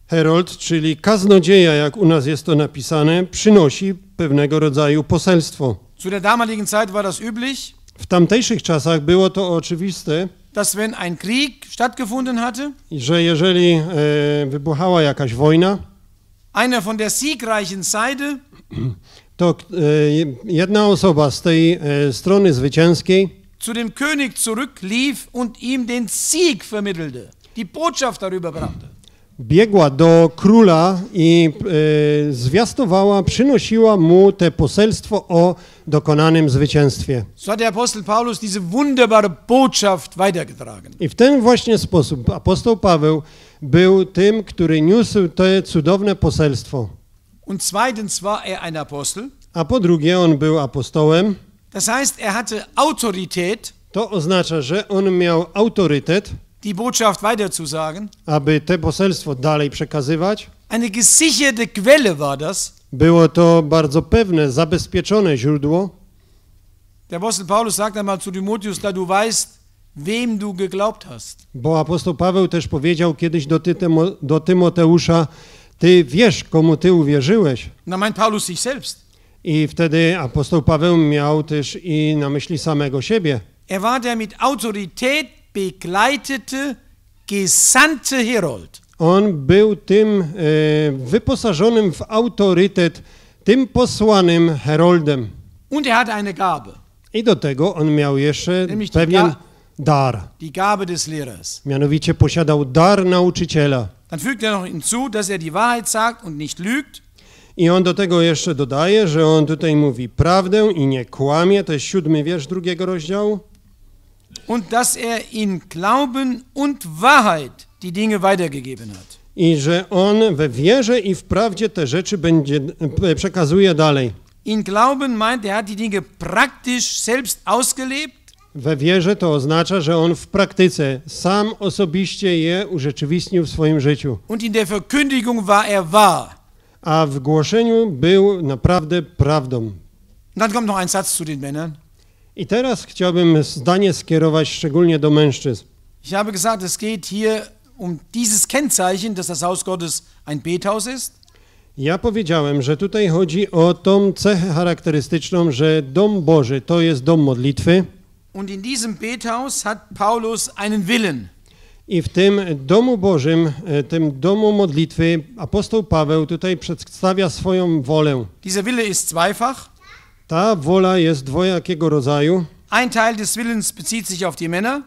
Herold, czyli kaznodzieja, jak u nas jest to napisane, przynosi pewnego rodzaju poselstwo. Zu der damaligen Zeit war das üblich. W tamtejszych czasach było to oczywiste, dass wenn ein Krieg stattgefunden hatte, że jeżeli e, wybuchała jakaś wojna, einer von der siegreichen Seite, to e, jedna osoba z tej e, strony zwycięskiej zu dem König zurücklief und ihm den Sieg vermittelte, die Botschaft darüber brachte. Biegła do króla i e, zwiastowała, przynosiła mu te poselstwo o dokonanym zwycięstwie. So hat der Apostel Paulus diese wunderbare Botschaft weitergetragen. I w ten właśnie sposób apostoł Paweł był tym, który niósł to cudowne poselstwo. Und zweitens war er ein Apostel. A po drugie, on był apostołem. Das heißt, er hatte Autorität. To oznacza, że on miał autorytet. Die Botschaft weiterzusagen. Aby te poselstwo dalej przekazywać. Eine gesicherte Quelle war das. Było to bardzo pewne, zabezpieczone źródło. Der Apostel Paulus sagt einmal zu Timotheus, da du weißt, wem du geglaubt hast. Bo apostoł Paweł też powiedział kiedyś do, Tytemo, do Tymoteusza, ty wiesz, komu ty uwierzyłeś. Na mein Paulus sich selbst. I wtedy apostoł Paweł miał też i na myśli samego siebie. Er war der mit Autorität begleitete, gesandte Herold. On był tym e, wyposażonym w autorytet, tym posłanym heroldem. Und er eine Gabe. I do tego on miał jeszcze Nämlich pewien dar. Die Gabe des Lehrers. Mianowicie posiadał dar nauczyciela. Dann fügt er noch hinzu, dass er die Wahrheit sagt und nicht lügt. I on do tego jeszcze dodaje, że on tutaj mówi prawdę i nie kłamie, to jest siódmy wiersz drugiego rozdziału. Und dass er in Glauben und Wahrheit die Dinge weitergegeben hat. I że on we wierze i w prawdzie te rzeczy będzie, e, przekazuje dalej. In Glauben meint, er hat die Dinge praktisch selbst ausgelebt. We wierze to oznacza, że on w praktyce sam osobiście je urzeczywistnił w swoim życiu. Und in der Verkündigung war er wahr a w głoszeniu był naprawdę prawdą. Dann kommt noch ein Satz zu den Männern. I teraz chciałbym zdanie skierować szczególnie do mężczyzn. Ich habe gesagt, es geht hier um dieses Kennzeichen, dass das Haus Gottes ein Bethaus ist. Ja powiedziałem, że tutaj chodzi o tą cechę charakterystyczną, że dom Boży to jest dom modlitwy. Und in diesem Bethaus hat Paulus einen Willen. I w tym domu Bożym, e, tym domu modlitwy, apostoł Paweł tutaj przedstawia swoją wolę. Dieser Wille ist zweifach. Ta wola jest dwojakiego rodzaju. Ein Teil des Willens bezieht sich auf die Männer.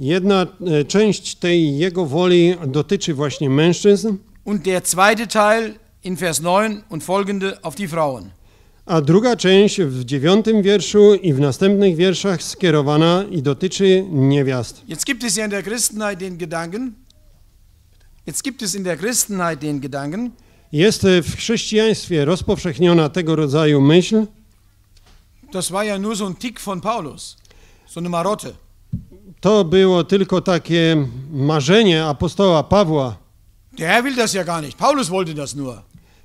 Jedna e, część tej jego woli dotyczy właśnie mężczyzn. Und der zweite Teil in Vers 9 und folgende auf die Frauen a druga część w dziewiątym wierszu i w następnych wierszach skierowana i dotyczy niewiast. Jetzt gibt es ja in der Christenheit den Gedanken, jetzt gibt es in der Christenheit den Gedanken, jest w chrześcijaństwie rozpowszechniona tego rodzaju myśl. Das war ja nur so ein Tick von Paulus, so eine Marotte. To było tylko takie marzenie apostoła Pawła. Der will das ja gar nicht. Paulus wollte das nur.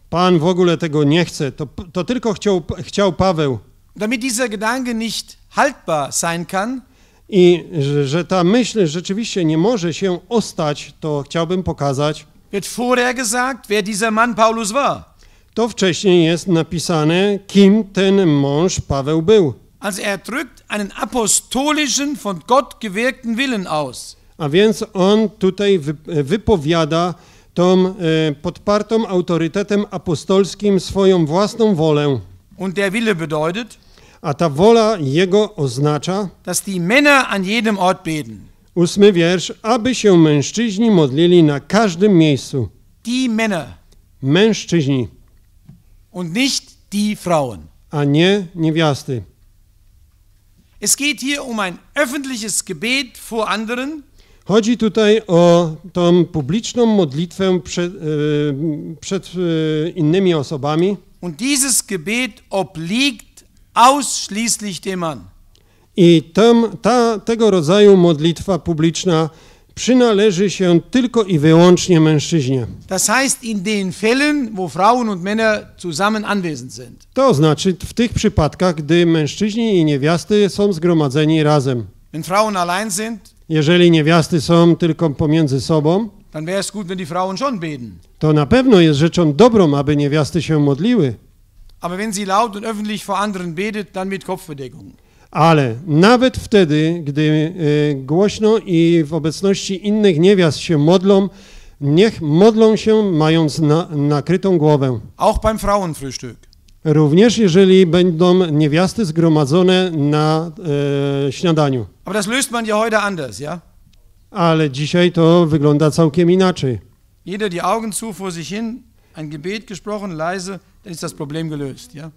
Pan w ogóle tego nie chce, to, to tylko chciał, chciał Paweł. Damit dieser Gedanke nicht haltbar sein kann, i że, że ta myśl rzeczywiście nie może się ostać, to chciałbym pokazać. Wird vorher gesagt, wer dieser Mann Paulus war. To wcześniej jest napisane, kim ten mąż Paweł był. Also er drückt einen apostolischen, von Gott gewirkten Willen aus. A więc on tutaj wypowiada tą e, podpartą autorytetem apostolskim swoją własną wolę. Und der Wille bedeutet, a ta wola jego oznacza, dass die Männer an jedem Ort beten. Ósmy wiersz, aby się mężczyźni modlili na każdym miejscu. Die Männer. Mężczyźni. Und nicht die Frauen. A nie niewiasty. Es geht hier um ein öffentliches Gebet vor anderen. Chodzi tutaj o tą publiczną modlitwę przed, e, przed e, innymi osobami. Und dieses Gebet obliegt ausschließlich dem Mann. I tam, ta, tego rodzaju modlitwa publiczna przynależy się tylko i wyłącznie mężczyźnie. Das heißt in den Fällen, wo Frauen und Männer zusammen anwesend sind. To znaczy w tych przypadkach, gdy mężczyźni i niewiasty są zgromadzeni razem. Wenn Frauen allein sind, jeżeli niewiasty są tylko pomiędzy sobą, gut, to na pewno jest rzeczą dobrą, aby niewiasty się modliły. Ale nawet wtedy, gdy e, głośno i w obecności innych niewiast się modlą, niech modlą się mając na, nakrytą głowę. Auch beim Frauenfrühstück. Również jeżeli będą niewiasty zgromadzone na e, śniadaniu. Aber das löst man ja heute anders, ja? Ale dzisiaj to wygląda całkiem inaczej. Jeder die Augen zu vor sich hin, ein Gebet gesprochen, leise, dann ist das Problem gelöst, ja?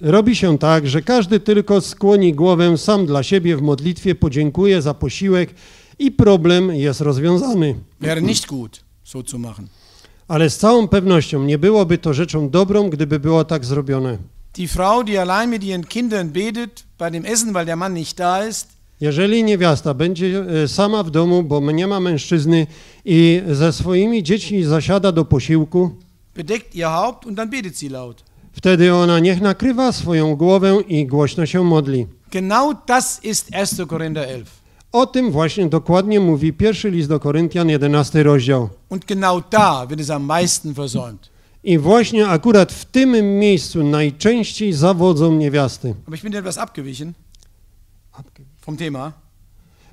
Robi się tak, że każdy tylko skłoni głowę sam dla siebie w modlitwie, podziękuje za posiłek i problem jest rozwiązany. Wäre nicht gut, so zu machen. Ale z całą pewnością nie byłoby to rzeczą dobrą, gdyby było tak zrobione. Die Frau, die allein mit ihren Kindern betet bei dem Essen, weil der Mann nicht da ist. Jeżeli niewiasta będzie e, sama w domu, bo nie ma mężczyzny i ze swoimi dziećmi zasiada do posiłku, bedeckt ihr Haupt und dann betet sie laut. Wtedy ona niech nakrywa swoją głowę i głośno się modli. Genau das ist 1. Korinther 11. O tym właśnie dokładnie mówi pierwszy list do Koryntian, 11 rozdział. Und genau da wird es am meisten versäumt. I właśnie akurat w tym miejscu najczęściej zawodzą niewiasty. Aber ich bin etwas abgewichen vom Thema.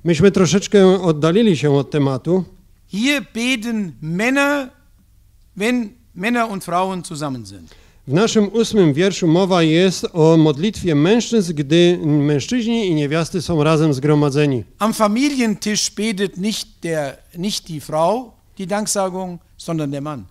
Myśmy troszeczkę oddalili się od tematu. Hier beten Männer, wenn Männer und Frauen zusammen sind. W naszym ósmym wierszu mowa jest o modlitwie mężczyzn, gdy mężczyźni i niewiasty są razem zgromadzeni. Am Familientisch betet nicht, der, nicht die Frau die Danksagung, sondern der Mann.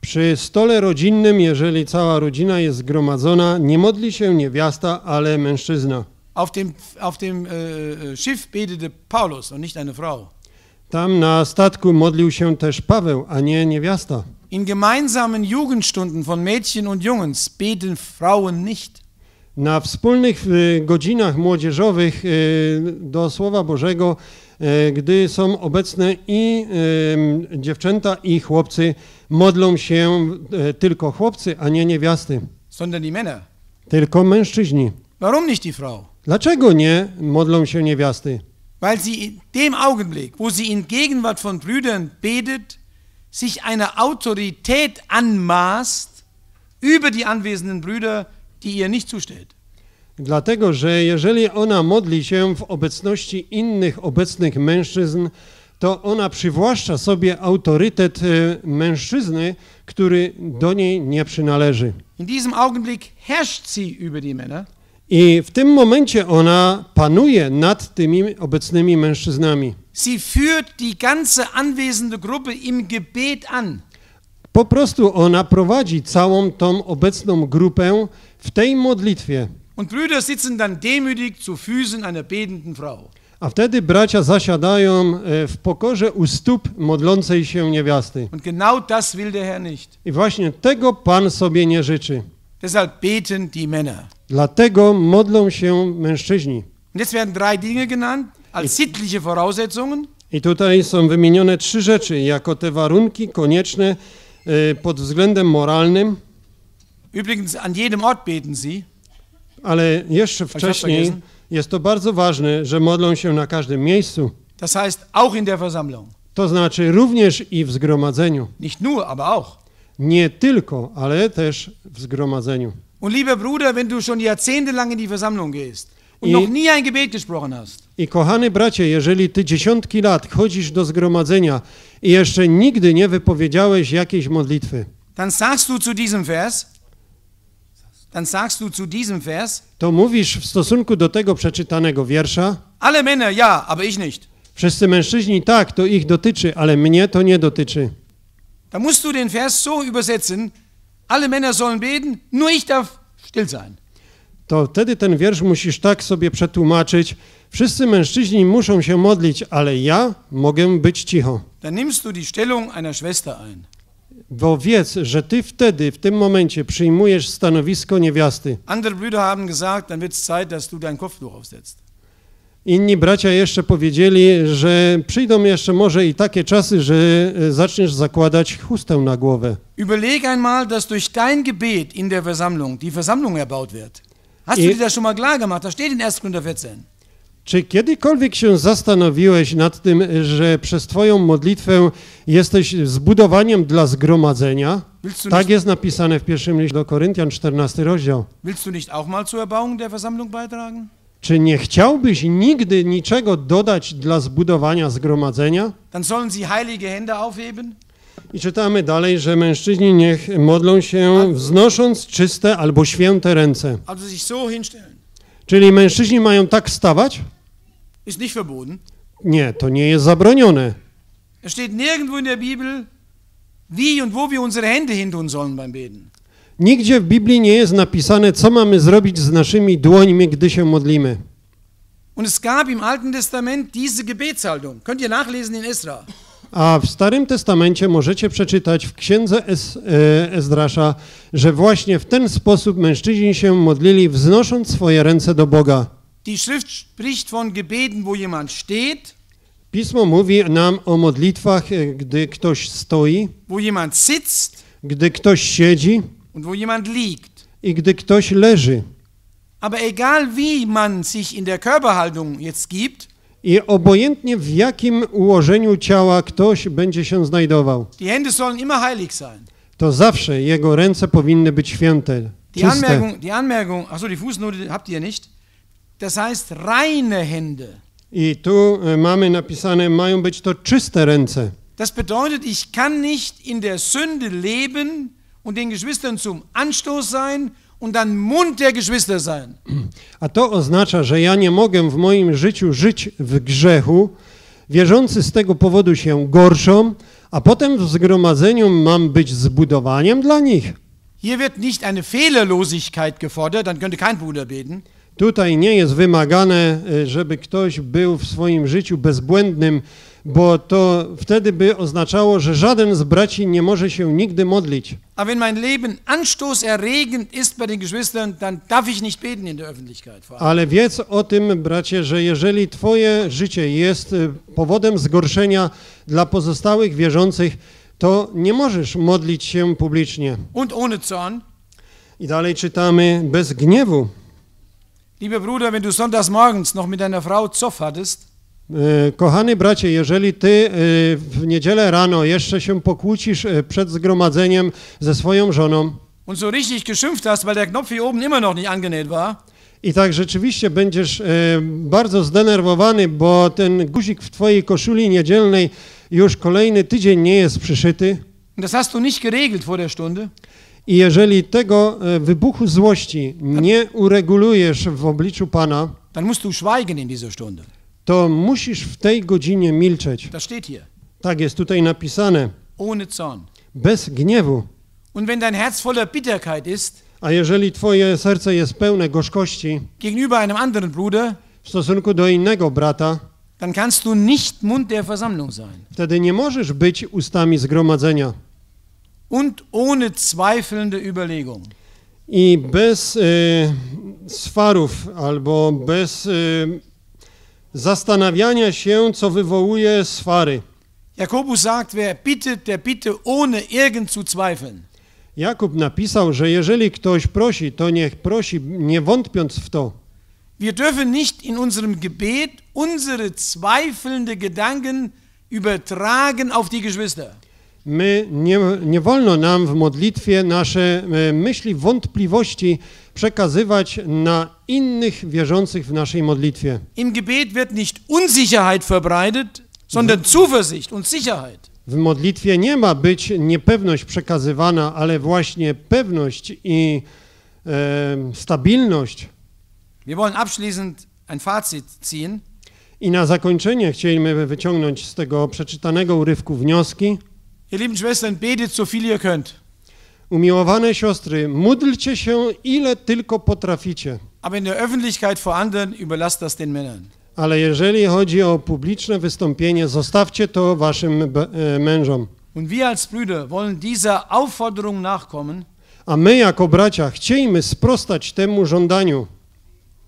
Przy stole rodzinnym, jeżeli cała rodzina jest zgromadzona, nie modli się niewiasta, ale mężczyzna. Auf dem, auf dem äh, äh Schiff betete Paulus und nicht eine Frau. Tam na statku modlił się też Paweł, a nie niewiasta. In gemeinsamen Jugendstunden von Mädchen und Jungs beten Frauen nicht. Na wspólnych y, godzinach młodzieżowych y, do Słowa Bożego, y, gdy są obecne i dziewczęta, i chłopcy, modlą się tylko chłopcy, a nie niewiasty. Sondern die Männer. Tylko mężczyźni. Warum nicht die Frau? Dlaczego nie modlą się niewiasty? Weil sie in dem Augenblick, wo sie in Gegenwart von Brüdern betet, sich eine Autorität anmaßt über die anwesenden Brüder, die ihr nicht zusteht. Dlatego, że jeżeli ona modli się w obecności innych obecnych mężczyzn, to ona przywłaszcza sobie autorytet e, mężczyzny, który do niej nie przynależy. In diesem Augenblick herrscht sie über die Männer. I w tym momencie ona panuje nad tymi obecnymi mężczyznami. Sie führt die ganze anwesende Gruppe im Gebet an. Po prostu ona prowadzi całą tą obecną grupę w tej modlitwie. Und Brüder sitzen dann demütig zu Füßen einer betenden Frau. A wtedy bracia zasiadają e, w pokorze u stóp modlącej się niewiasty. Und genau das will der Herr nicht. I właśnie tego Pan sobie nie życzy. Deshalb beten die Männer. Dlatego modlą się mężczyźni. Und jetzt werden drei Dinge genannt. Als sittliche Voraussetzungen. I tutaj są wymienione trzy rzeczy jako te warunki konieczne e, pod względem moralnym. Übrigens an jedem Ort beten sie. Ale jeszcze wcześniej jest to bardzo ważne, że modlą się na każdym miejscu. Das heißt auch in der Versammlung. To znaczy również i w zgromadzeniu. Nicht nur, aber auch. Nie tylko, ale też w zgromadzeniu. Und lieber Bruder, wenn du schon jahrzehntelang in die Versammlung gehst und I... noch nie ein Gebet gesprochen hast. I kochany bracie, jeżeli ty dziesiątki lat chodzisz do zgromadzenia i jeszcze nigdy nie wypowiedziałeś jakiejś modlitwy, dann sagst du zu diesem Vers, dann sagst du zu diesem Vers, to mówisz w stosunku do tego przeczytanego wiersza, alle Männer, ja, aber ich nicht. Wszyscy mężczyźni, tak, to ich dotyczy, ale mnie to nie dotyczy. Da musst du den Vers so übersetzen, alle Männer sollen beten, nur ich darf still sein. To wtedy ten wiersz musisz tak sobie przetłumaczyć, Wszyscy mężczyźni muszą się modlić, ale ja mogę być cicho. Dann nimmst du die Stellung einer Schwester ein. Bo wiedz, że ty wtedy, w tym momencie przyjmujesz stanowisko niewiasty. Andere Brüder haben gesagt, dann wird's Zeit, dass du dein Kopftuch aufsetzt. Inni bracia jeszcze powiedzieli, że przyjdą jeszcze może i takie czasy, że e, zaczniesz zakładać chustę na głowę. Überleg einmal, dass durch dein Gebet in der Versammlung die Versammlung erbaut wird. Hast I... du dir das schon mal klar gemacht? Das steht in 1. Korinther 14. Czy kiedykolwiek się zastanowiłeś nad tym, że przez Twoją modlitwę jesteś zbudowaniem dla zgromadzenia? Tak jest napisane w pierwszym liście do Koryntian, 14 rozdział. Czy nie chciałbyś nigdy niczego dodać dla zbudowania zgromadzenia? Dann sollen sie heilige Hände aufheben. I czytamy dalej, że mężczyźni niech modlą się wznosząc czyste albo święte ręce. Also sich so hinstellen. Czyli mężczyźni mają tak stawać? Ist nicht verboten. Nie, to nie jest zabronione. Es steht nirgendwo in der Bibel, wie und wo wir unsere Hände hin sollen beim Beten. Nigdzie w Biblii nie jest napisane, co mamy zrobić z naszymi dłońmi, gdy się modlimy. Und es gab im Alten Testament diese Gebetshaltung. Könnt ihr nachlesen in Esra. A w Starym Testamencie możecie przeczytać w księdze es, e, Ezdrasza, że właśnie w ten sposób mężczyźni się modlili, wznosząc swoje ręce do Boga. Die Schrift spricht von Gebeten, wo jemand steht. Pismo mówi nam o modlitwach, e, gdy ktoś stoi, wo jemand sitzt, gdy ktoś siedzi und wo jemand liegt. i gdy ktoś leży. Aber egal wie man sich in der Körperhaltung jetzt gibt, i obojętnie w jakim ułożeniu ciała ktoś będzie się znajdował. Die Hände sollen immer heilig sein. To zawsze jego ręce powinny być święte. Die Anmerkung, die Anmerkung, achso, die Fußnote habt ihr nicht? Das heißt reine Hände. I tu e, mamy napisane mają być to czyste ręce. Das bedeutet, ich kann nicht in der Sünde leben und den Geschwistern zum Anstoß sein und dann Mund der Geschwister sein. A to oznacza, że ja nie mogę w moim życiu żyć w grzechu. Wierzący z tego powodu się gorszą, a potem w zgromadzeniu mam być zbudowaniem dla nich. Hier wird nicht eine Fehlerlosigkeit gefordert, dann könnte kein Bruder beten. Tutaj nie jest wymagane, y, żeby ktoś był w swoim życiu bezbłędnym, bo to wtedy by oznaczało, że żaden z braci nie może się nigdy modlić. A wenn mein Leben anstoßerregend ist bei den Geschwistern, dann darf ich nicht beten in der Öffentlichkeit. Ale wiedz o tym, bracie, że jeżeli twoje życie jest y, powodem zgorszenia dla pozostałych wierzących, to nie możesz modlić się publicznie. Und ohne Zorn. I dalej czytamy bez gniewu. Lieber Bruder, wenn du sonntags morgens noch mit deiner Frau Zoff hattest, e, Kochany bracie, jeżeli ty e, w niedzielę rano jeszcze się pokłócisz e, przed zgromadzeniem ze swoją żoną und so richtig geschimpft hast, weil der Knopf hier oben immer noch nicht angenäht war, i tak rzeczywiście będziesz bardzo zdenerwowany, bo ten guzik w twojej koszuli niedzielnej już kolejny tydzień nie jest przyszyty. Das hast du nicht geregelt vor der Stunde. I jeżeli tego e, wybuchu złości nie uregulujesz w obliczu Pana, to musisz w tej godzinie milczeć. Tak jest tutaj napisane. Bez gniewu. Und wenn dein Herz voller Bitterkeit ist, a jeżeli twoje serce jest pełne gorzkości gegenüber einem anderen Bruder, w stosunku do innego brata, dann kannst du nicht Mund der Versammlung sein. Wtedy nie możesz być ustami zgromadzenia und ohne zweifelnde Überlegung. I bez y, swarów albo bez y, zastanawiania się, co wywołuje swary. Jakobus sagt, wer bittet, der bitte ohne irgend zu zweifeln. Jakub napisał, że jeżeli ktoś prosi, to niech prosi, nie wątpiąc w to. Wir dürfen nicht in unserem Gebet unsere zweifelnde Gedanken übertragen auf die Geschwister. My nie, nie wolno nam w modlitwie nasze e, myśli, wątpliwości przekazywać na innych wierzących w naszej modlitwie. Im Gebet wird nicht Unsicherheit verbreitet, sondern Zuversicht und Sicherheit. W modlitwie nie ma być niepewność przekazywana, ale właśnie pewność i e, stabilność. Wir wollen abschließend ein Fazit ziehen. I na zakończenie chcielibyśmy wyciągnąć z tego przeczytanego urywku wnioski. Ihr lieben Schwestern, betet so viel ihr könnt. Umiłowane siostry, módlcie się ile tylko potraficie. Aber in der Öffentlichkeit vor anderen überlasst das den Männern. Ale jeżeli chodzi o publiczne wystąpienie, zostawcie to waszym e, mężom. Und wir als Brüder wollen dieser Aufforderung nachkommen. A my jako bracia chcemy sprostać temu żądaniu.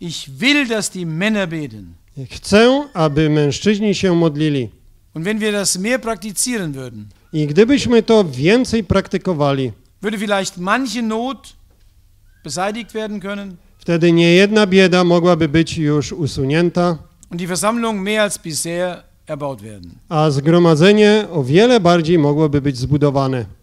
Ich will, dass die Männer beten. Chcę, aby mężczyźni się modlili. Und wenn wir das mehr praktizieren würden. I gdybyśmy to więcej praktykowali, würde vielleicht manche Not beseitigt werden können. Wtedy nie jedna bieda mogłaby być już usunięta. Und die Versammlung mehr als bisher erbaut werden. A zgromadzenie o wiele bardziej mogłoby być zbudowane.